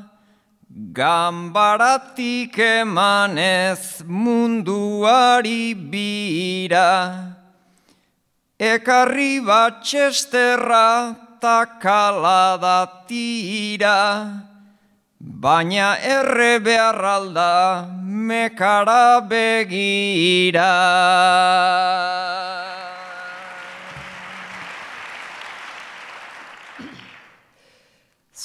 gambaratik emanez munduari bira. Ekarri bat txesterra baina erre beharralda mekara begira.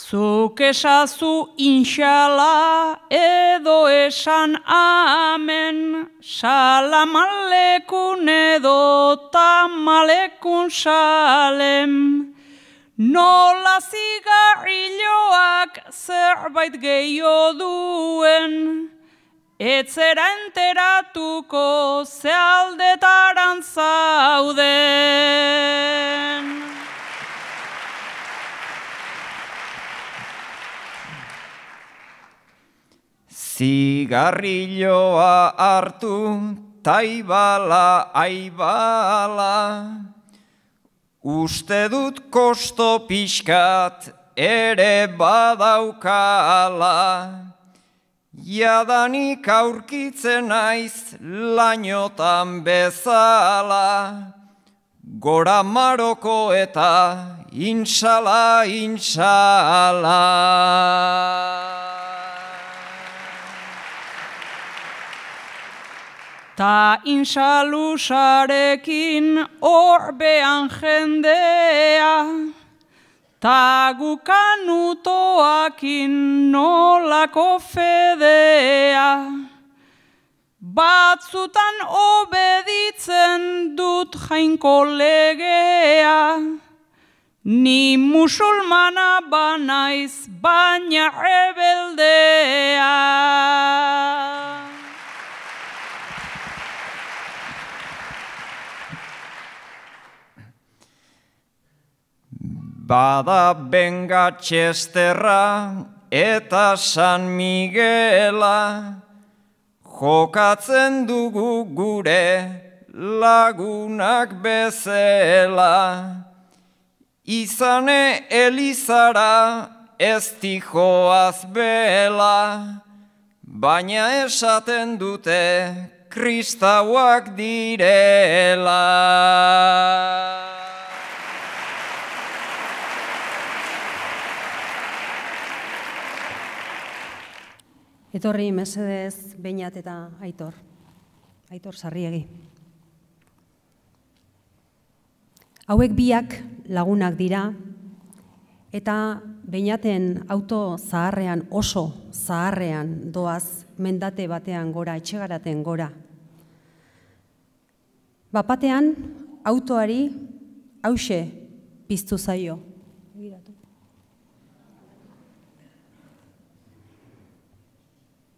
Zuk esazu inxala edo esan amen, salamalekun edo tamalekun salem. Nola zigarrilloak zerbait gehio duen, etzera enteratuko zealdetaran Zauden. Zigarrilloa hartu taibala aibala Uste dut kosto pixkat ere badaukala Jadanik aurkitzen naiz lainotan bezala Gora maroko eta insala insala Ta insalusarekin orbean jendea, Ta gukan utoakin nolako fedea, Batzutan obeditzen dut jainko legea, Ni musulmana banaiz baina rebeldea. Bada benga txesterra eta san Miguela, jokatzen dugu gure lagunak bezela. Izane elizara ez bela, baina esaten dute kristauak direla. Etorri mesedez, beinat eta aitor. Aitor sarriegi. Hauek biak lagunak dira eta beinaten auto zaharrean oso zaharrean doaz mendate batean gora etxegaraten gora. Bapatean autoari hause piztu zaio.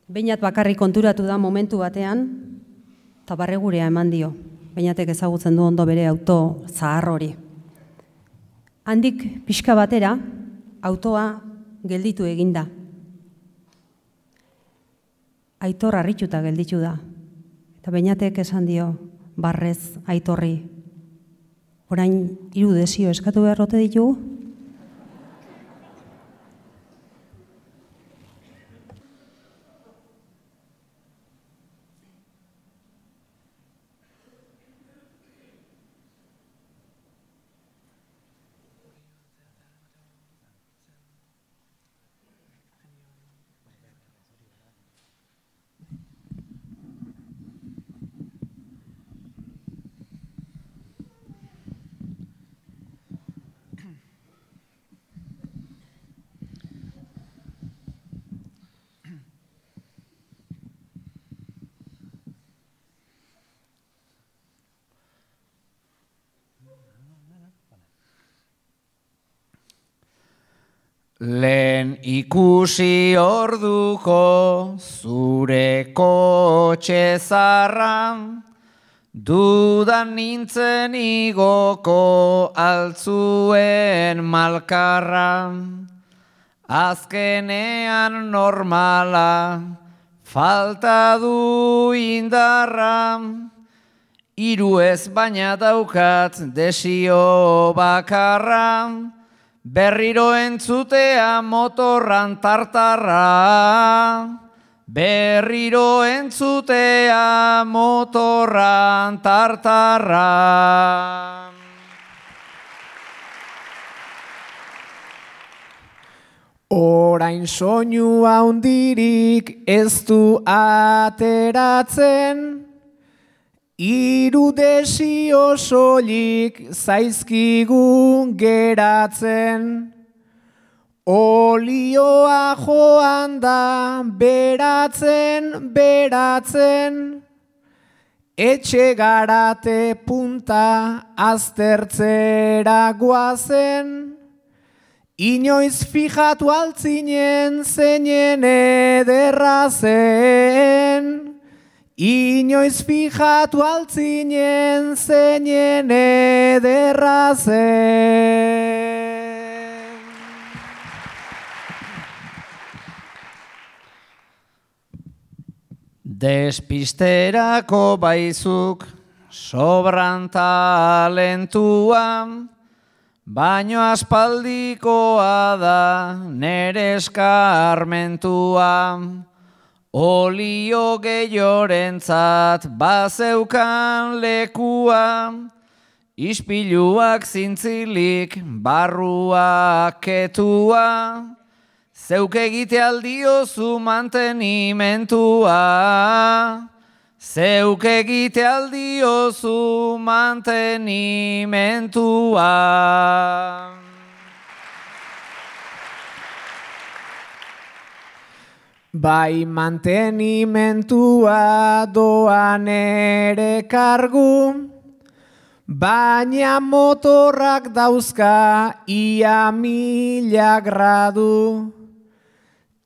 Beinat bakarri konturatu da momentu batean, eta barregurea eman dio, beinatek ezagutzen du ondo bere auto zahar hori. Handik pixka batera, autoa gelditu eginda. Aitor harrituta gelditu da. Eta beinatek esan dio, barrez aitorri. Orain, iru desio eskatu behar ditugu, Lehen ikusi orduko zure kotxe zarra, dudan nintzen igoko altzuen malkarra. Azkenean normala, falta du indarra, hiru ez baina daukat desio bakarra. Berriro entzutea motorran tartarra, Berriro entzutea motorran tartarra. Orain soinua hundirik ez du ateratzen, Irudesi osolik zaizkigun geratzen, Olioa joan da beratzen, beratzen, Etxe garate punta aztertzera guazen, Inoiz fijatu altzinen zenien ederra zen. Inoiz fijatu altzinen zeinen ederra zen. Despisterako baizuk sobran talentua, baino aspaldikoa da nerezka armentua. Olio gehiorentzat bazeukan lekua, Ispiluak zintzilik barrua ketua, Zeuk egite aldiozu mantenimentua, Zeuk egite aldiozu mantenimentua. Bai mantenimentua doan ere kargu, baina motorrak dauzka ia mila gradu,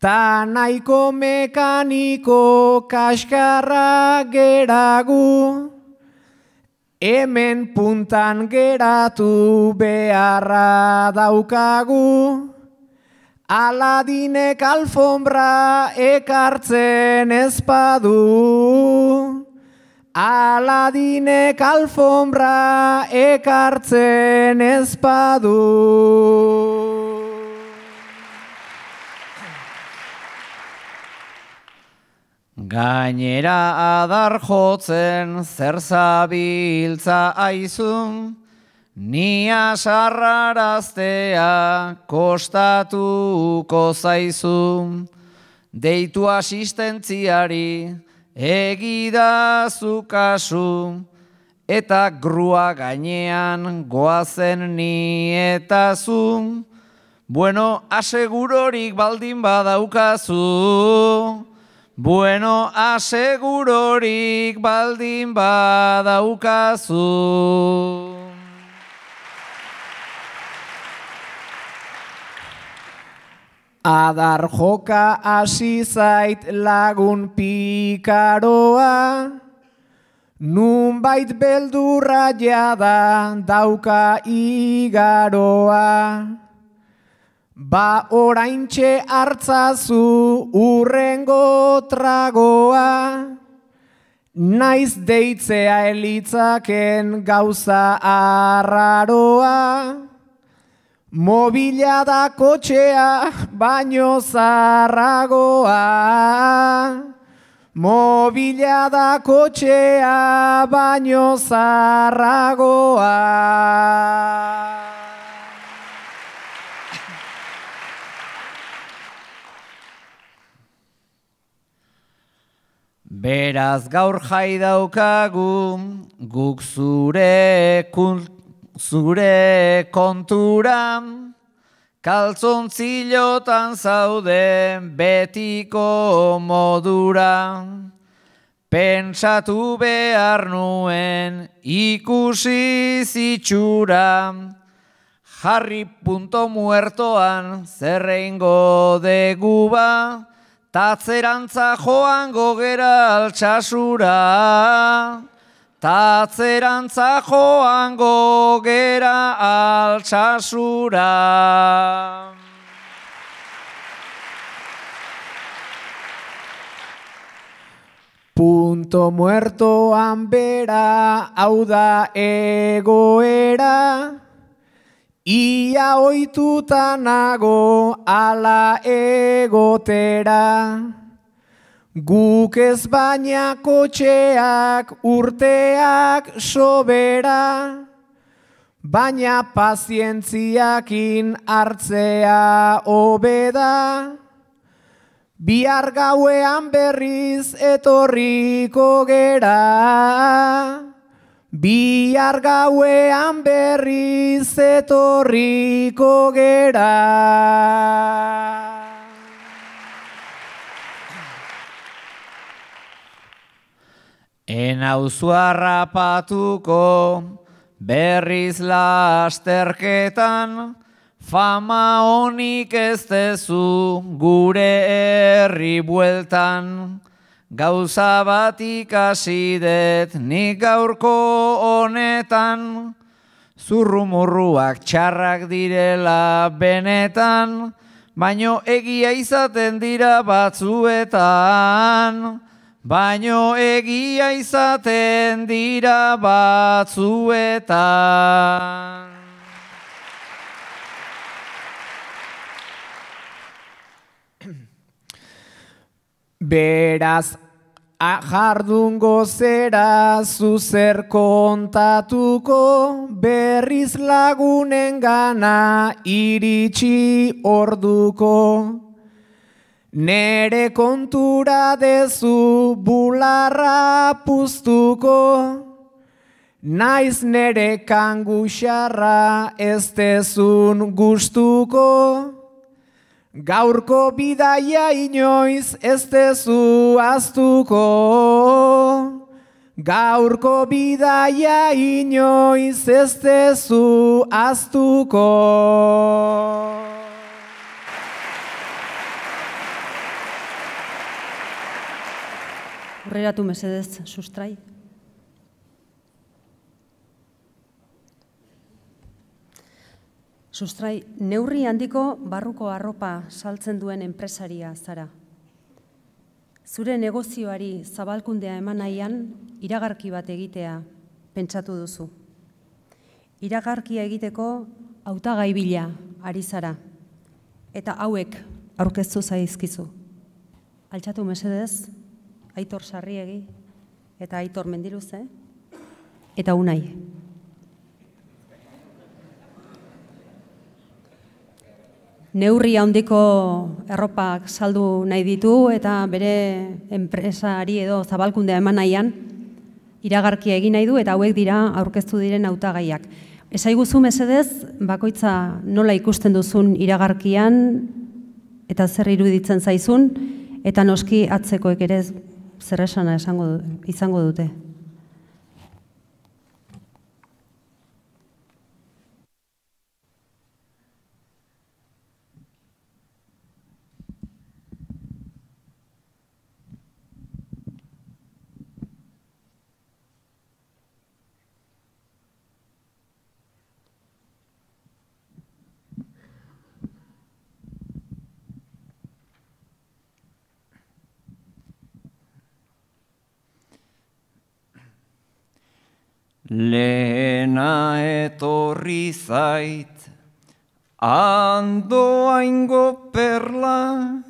ta nahiko mekaniko kaskarra geragu, hemen puntan geratu beharra daukagu, Aladinek alfombra ekartzen ezpadu. Aladinek alfombra ekartzen ezpadu. Gainera adar jotzen zer zabiltza aizun. Ni asarraraztea kostatuko zaizu, deitu asistentziari egidazu kasu, eta grua gainean goazen ni eta Bueno, asegurorik baldin badaukazu, bueno, asegurorik baldin badaukazu. Adar joka hasi zait lagun pikaroa, Nunbait beldurra jada dauka igaroa, Ba txe hartzazu urrengo tragoa, Naiz deitzea elitzaken gauza arraroa, Mobila da kotxea, baino zarragoa. Mobila da kotxea, baino zarragoa. Beraz gaur jai daukagu guk zure zure konturan, kaltzontzilotan zauden betiko modura. Pentsatu behar nuen ikusi zitsura, jarri punto muertoan zerreingo deguba, tatzerantza joan gogera altxasura atzerantza joango gera altxasura. Punto muertoan bera hau da egoera, ia oitutanago ala egotera. Guk ez baina kotxeak urteak sobera, baina pazientziakin hartzea hobeda. Bihar gauean berriz etorriko gera, bihar gauean berriz etorriko gera. En auzua rapatuko berriz lasterketan, fama honik ez dezu gure herri bueltan. Gauza bat ikasidet nik gaurko honetan, zurrumurruak txarrak direla benetan, baino egia izaten dira batzuetan. Baino egia izaten dira batzuetan. Beraz, jardungo zera zuzer kontatuko, berriz lagunen gana iritsi orduko. Nere kontura dezu bularra puztuko, naiz nere kanguxarra ez dezun gustuko, gaurko bidaia inoiz ez dezu aztuko, gaurko bidaia inoiz ez dezu aztuko. Urreratu mesedez sustrai. Sustrai, neurri handiko barruko arropa saltzen duen enpresaria zara. Zure negozioari zabalkundea eman nahian iragarki bat egitea pentsatu duzu. Iragarkia egiteko hautagai ari zara eta hauek aurkeztu zaizkizu. Altxatu mesedez, aitor sarriegi, eta aitor mendiluze, eta unai. Neurri handiko erropak saldu nahi ditu eta bere enpresari edo zabalkundea eman nahian iragarkia egin nahi du eta hauek dira aurkeztu diren hautagaiak. Esaiguzu mesedez bakoitza nola ikusten duzun iragarkian eta zer iruditzen zaizun eta noski atzekoek ere sarraxena esango izango dute Lehena etorri zait, Andoa perla,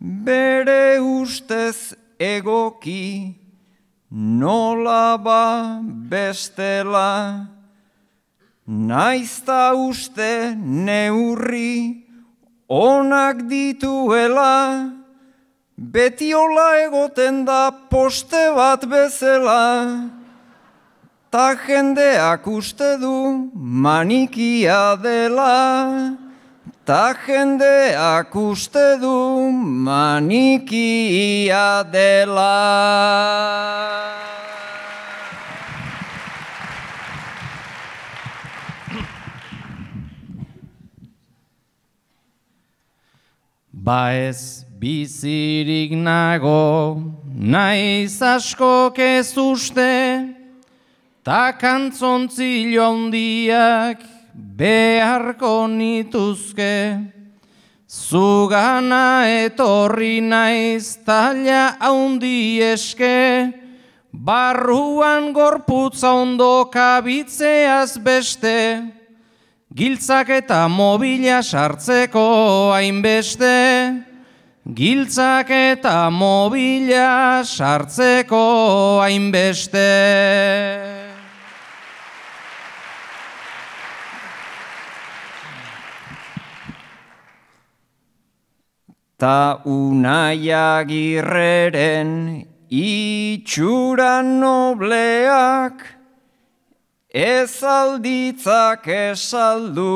Bere ustez egoki, Nola ba bestela, Naizta uste neurri, Onak dituela, Betiola egoten da poste bat bezela, ta jendeak uste du manikia dela. Ta jendeak uste du manikia dela. Ba ez bizirik nago, naiz asko kezusten, Ta kantzontzi jondiak beharko nituzke, Zugana etorri naiz talia haundi eske, Barruan gorputza ondo kabitzeaz beste, Giltzak eta mobila sartzeko hainbeste, Giltzak eta mobila sartzeko hainbeste. ta unaia girreren itxura nobleak ezalditzak esaldu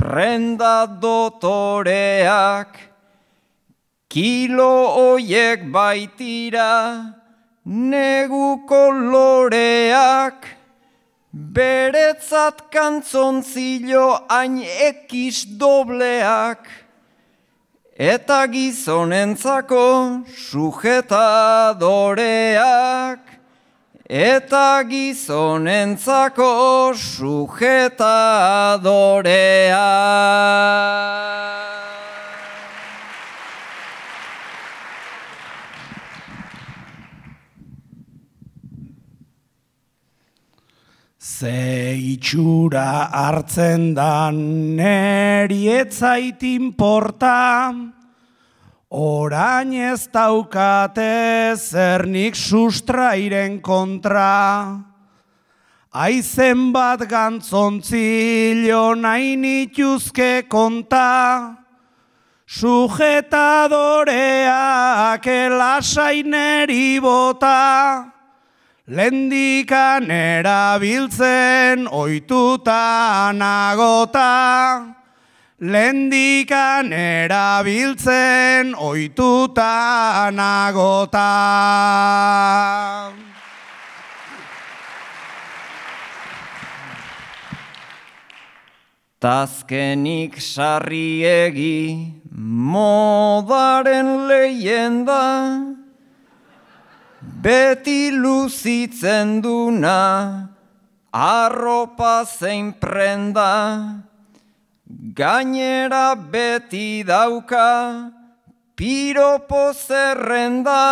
prenda dotoreak kilo hoiek baitira negu koloreak, beretzat kantzontzilo hain ekiz dobleak eta gizonentzako sujeta eta gizonentzako sujeta Ze itxura hartzen dan neri etzait inporta, orain ez daukate zernik sustrairen kontra. Aizen bat gantzontzilo nahi nituzke konta, Sujetadorea Sujetadoreak elasaineri bota. Lendikan erabiltzen oituta nagota. Lendikan erabiltzen oituta nagota. Tazkenik sarriegi modaren leyenda beti luzitzen duna, arropa zein prenda, gainera beti dauka, piropo zerrenda,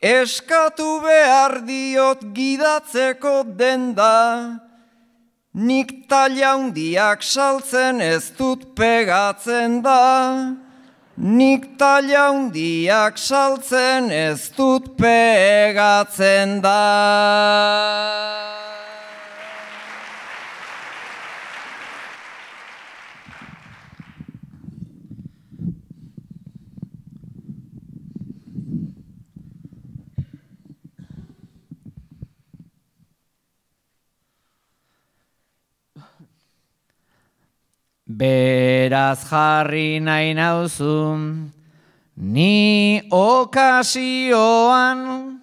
eskatu behar diot gidatzeko denda, nik talia saltzen ez dut pegatzen da. Nik talia hundiak saltzen ez dut pegatzen da. Beraz jarri nahi nauzu, ni okasioan,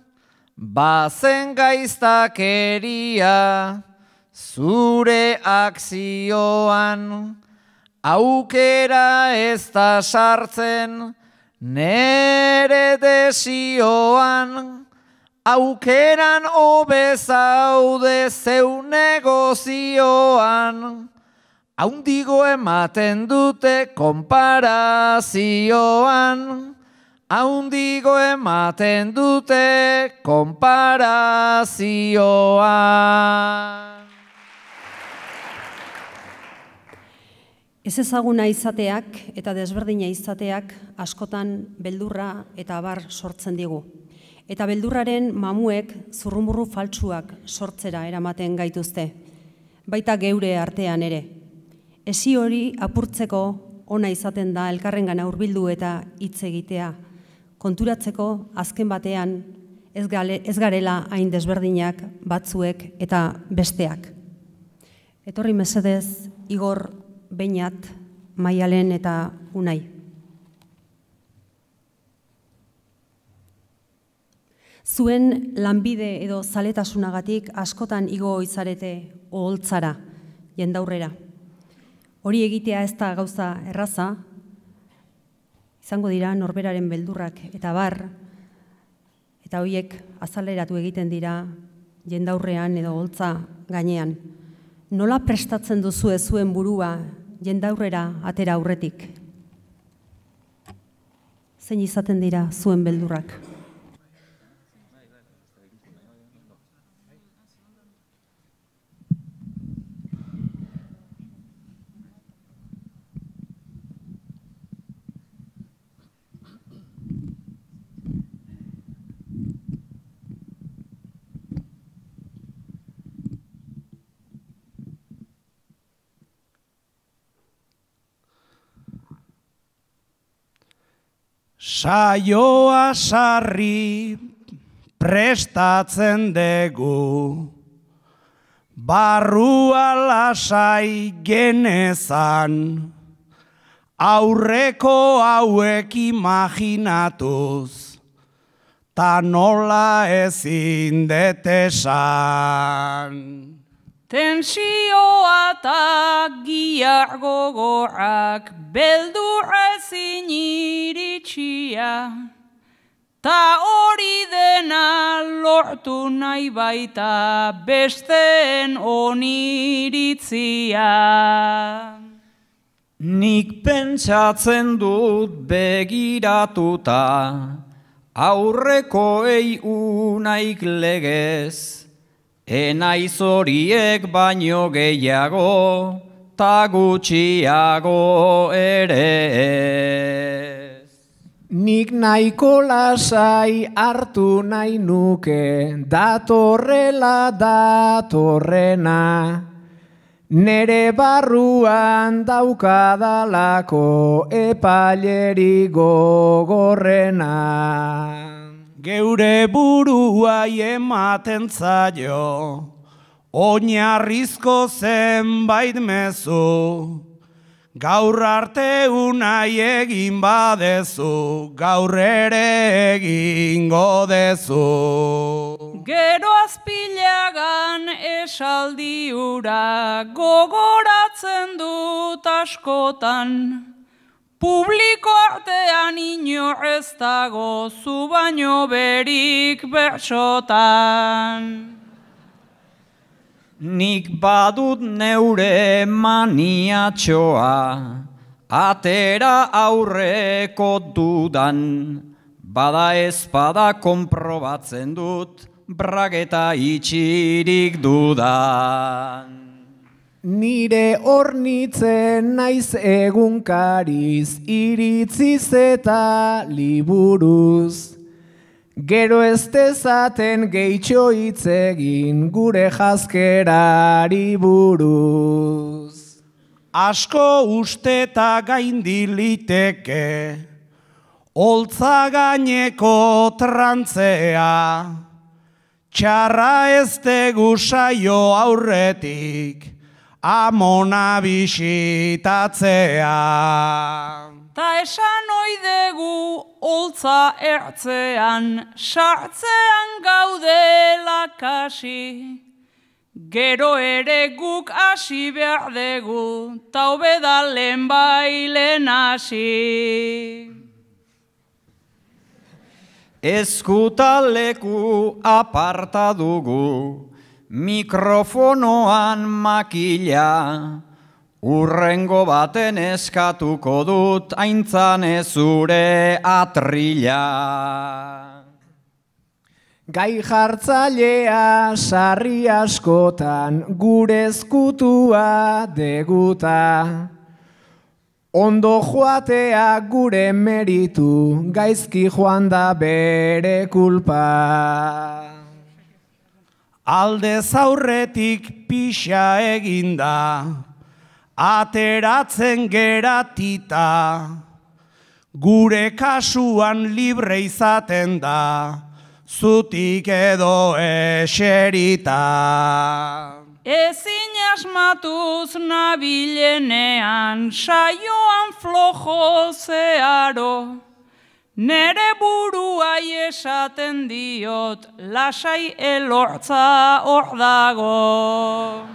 bazen gaiztakeria, zure akzioan, aukera ez da sartzen, nere desioan, aukeran obezaude zeu negozioan, Aundigo ematen dute konparazioan. Aundigo ematen dute konparazioan. Ez ezaguna izateak eta desberdina izateak askotan beldurra eta abar sortzen digu. Eta beldurraren mamuek zurrumurru faltsuak sortzera eramaten gaituzte. Baita geure artean ere, esi hori apurtzeko ona izaten da elkarren gana eta hitz egitea. Konturatzeko azken batean ez, garela hain desberdinak batzuek eta besteak. Etorri mesedez, igor Beñat, maialen eta unai. Zuen lanbide edo zaletasunagatik askotan igo izarete oholtzara, jendaurrera. Hori egitea ez da gauza erraza, izango dira norberaren beldurrak eta bar, eta horiek azaleratu egiten dira jendaurrean edo holtza gainean. Nola prestatzen duzu zuen burua jendaurrera atera aurretik? Zein izaten dira zuen beldurrak? Saioa sarri prestatzen dugu, barrua lasai genezan, aurreko hauek imaginatuz, ta nola ezin detesan. Tensioa eta gia gogorrak beldu ezin iritsia. Ta hori dena lortu nahi baita besteen oniritzia. Nik pentsatzen dut begiratuta, aurrekoei unaik legez. Ena izoriek baino gehiago, ta gutxiago ere ez. Nik nahiko lasai hartu nahi nuke, datorrela datorrena. Nere barruan daukadalako epaileri gogorrena geure burua ematen zaio, oinarrizko zenbait mezu, gaur arte unai egin badezu, gaur ere egin godezu. Gero azpileagan esaldiura gogoratzen dut askotan, Publiko artean ino ez dago zu baino berik bertxotan. Nik badut neure maniatxoa, atera aurreko dudan, bada bada konprobatzen dut, brageta itxirik dudan. Nire ornitzen naiz egunkariz iritziz eta liburuz. Gero ez dezaten gehitxo egin gure jazkerari buruz. Asko uste eta gaindiliteke, holtza gaineko trantzea, txarra ez degu saio aurretik, amona bisitatzea. Ta esan oidegu oltza ertzean, sartzean gaudela kasi. Gero ere guk hasi behar dugu, ta obeda lehen bailen hasi. Ezkutaleku aparta dugu, mikrofonoan makila, urrengo baten eskatuko dut aintzan ezure atrila. Gai jartzailea sarri askotan gure eskutua deguta. Ondo joatea gure meritu, gaizki joan da bere kulpa alde zaurretik pixa eginda, ateratzen geratita, gure kasuan libre izaten da, zutik edo eserita. Ez inasmatuz nabilenean, saioan flojo zearo, Nere burua esaten diot, lasai elortza hor dago.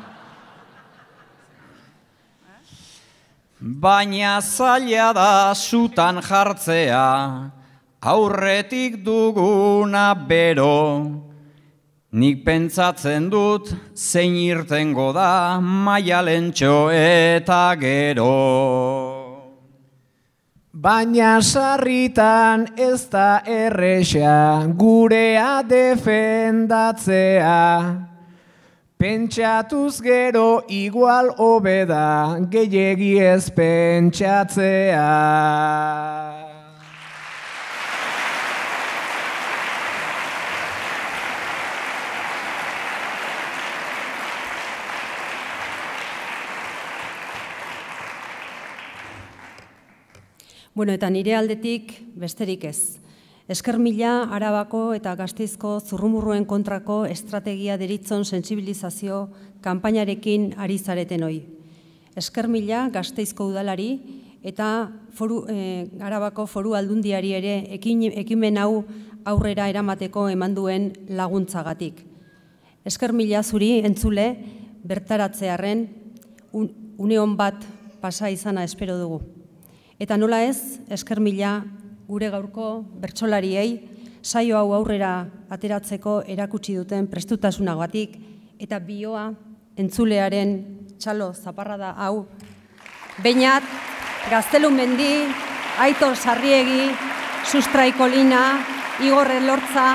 Baina zaila da zutan jartzea, aurretik duguna bero. Nik pentsatzen dut, zein irtengo da, maialentxo eta gero. Baina sarritan ez da errexea gurea defendatzea. Pentsatuz gero igual hobeda gehiegi ez pentsatzea. Bueno, eta nire aldetik besterik ez. Esker arabako eta gazteizko zurrumurruen kontrako estrategia deritzon sensibilizazio kanpainarekin ari zareten hoi. Esker gazteizko udalari eta foru, e, arabako foru aldundiari ere ekimen hau aurrera eramateko eman laguntzagatik. Esker zuri entzule bertaratzearen un, bat pasa izana espero dugu. Eta nola ez, esker mila gure gaurko bertsolariei saio hau aurrera ateratzeko erakutsi duten prestutasunagatik eta bioa entzulearen txalo zaparra da hau. Beinat, gaztelun mendi, aitor sarriegi, sustraikolina, lina, lortza,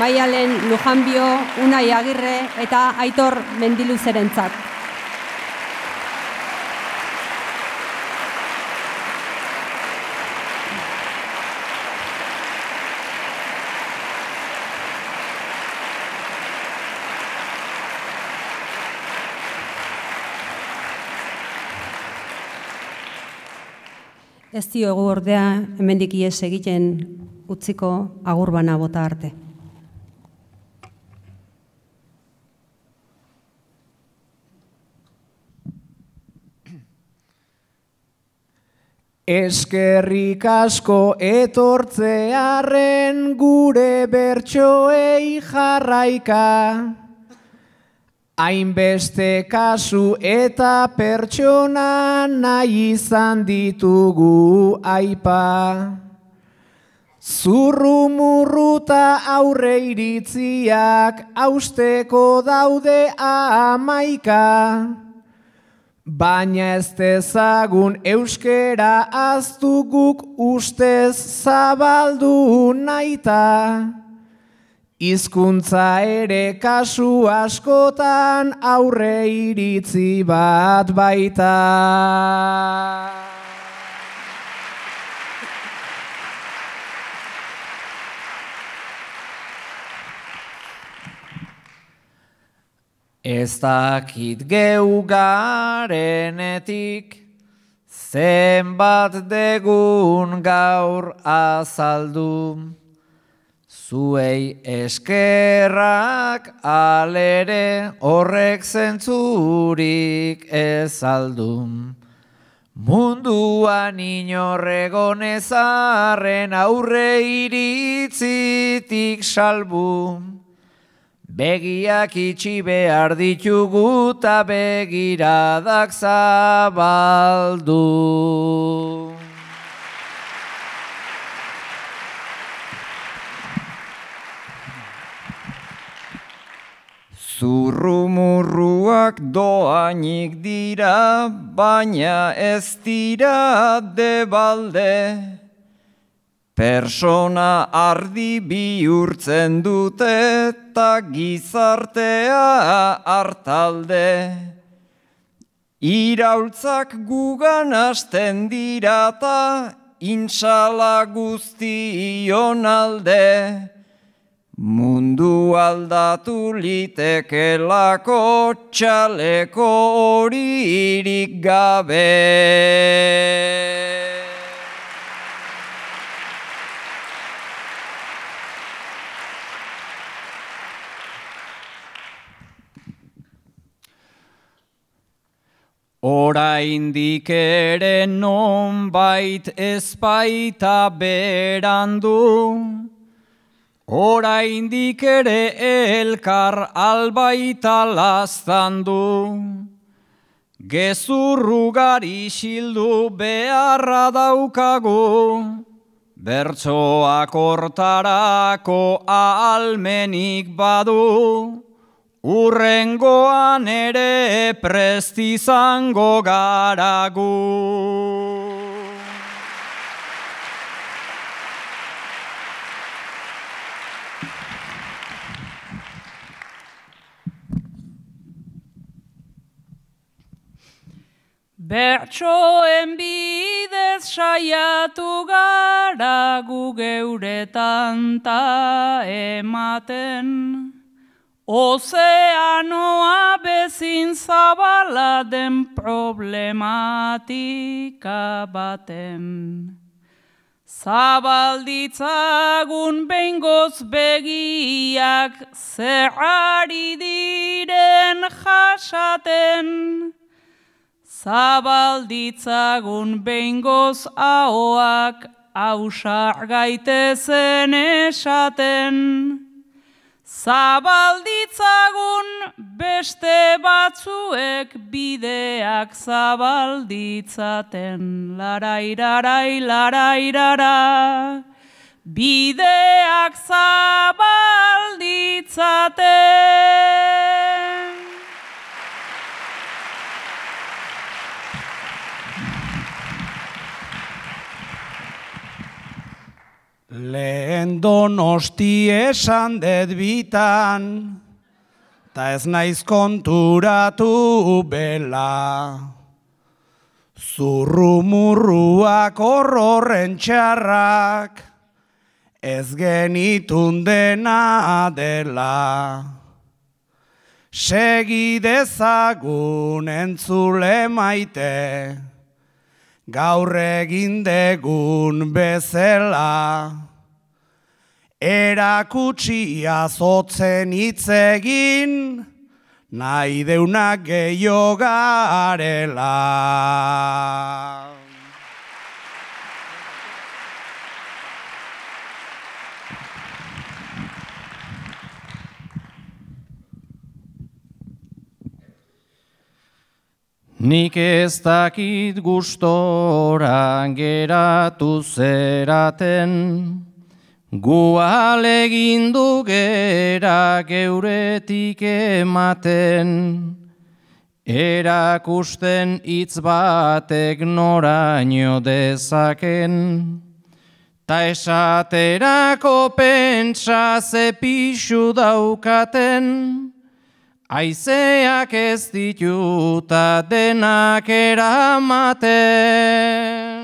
maialen lujanbio, unai agirre eta aitor mendiluzeren txat. ez diogu ordea hemendik ies egiten utziko agurbana bota arte. Eskerrik asko etortzearen gure bertsoei jarraika hainbeste kasu eta pertsona nahi izan ditugu aipa. Zurru murruta aurre iritziak austeko daude amaika. Baina ez dezagun euskera aztuguk ustez zabaldu naita. Hizkuntza ere kasu askotan aurre iritzi bat baita. Ez dakit geu garenetik, zenbat degun gaur azaldu. Zuei eskerrak alere horrek zentzurik ezaldun. Munduan inorregon ezaren aurre iritzitik salbu. Begiak itxi behar ditugu begiradak zabaldun. Zurrumurruak doainik dira, baina ez dira debalde. Persona ardi bihurtzen dute eta gizartea hartalde. Iraultzak gugan hasten dira eta intsala guztion Mundu aldatu liteke lako txaleko hori irik gabe. Hora indik ere non bait ezpaita berandu, Hora indik ere elkar albaita lastan du, Gezurru xildu beharra daukagu, Bertsoak hortarako ahalmenik badu, Urrengoan ere prestizango garagu. Bertsoen bidez saiatu gara gu geuretan ta ematen. Ozeanoa bezin zabala den problematika baten. Zabalditzagun behingoz begiak zerrari diren jasaten zabalditzagun behingoz ahoak hausar gaitezen esaten. Zabalditzagun beste batzuek bideak zabalditzaten. Lara larairara, bideak zabalditzaten. lehen donosti esan dut bitan, ez naiz konturatu bela. Zurru horroren txarrak, ez genitun dena dela. Segi dezagun entzule maite, gaur egindegun degun bezela erakutsi azotzen itzegin, nahi deunak geio garela. Nik ez dakit guztoran geratu zeraten, Gualegin du gera geuretik ematen, erakusten hitz batek noraino dezaken, ta esaterako pentsa zepixu daukaten, aizeak ez dituta denak eramaten.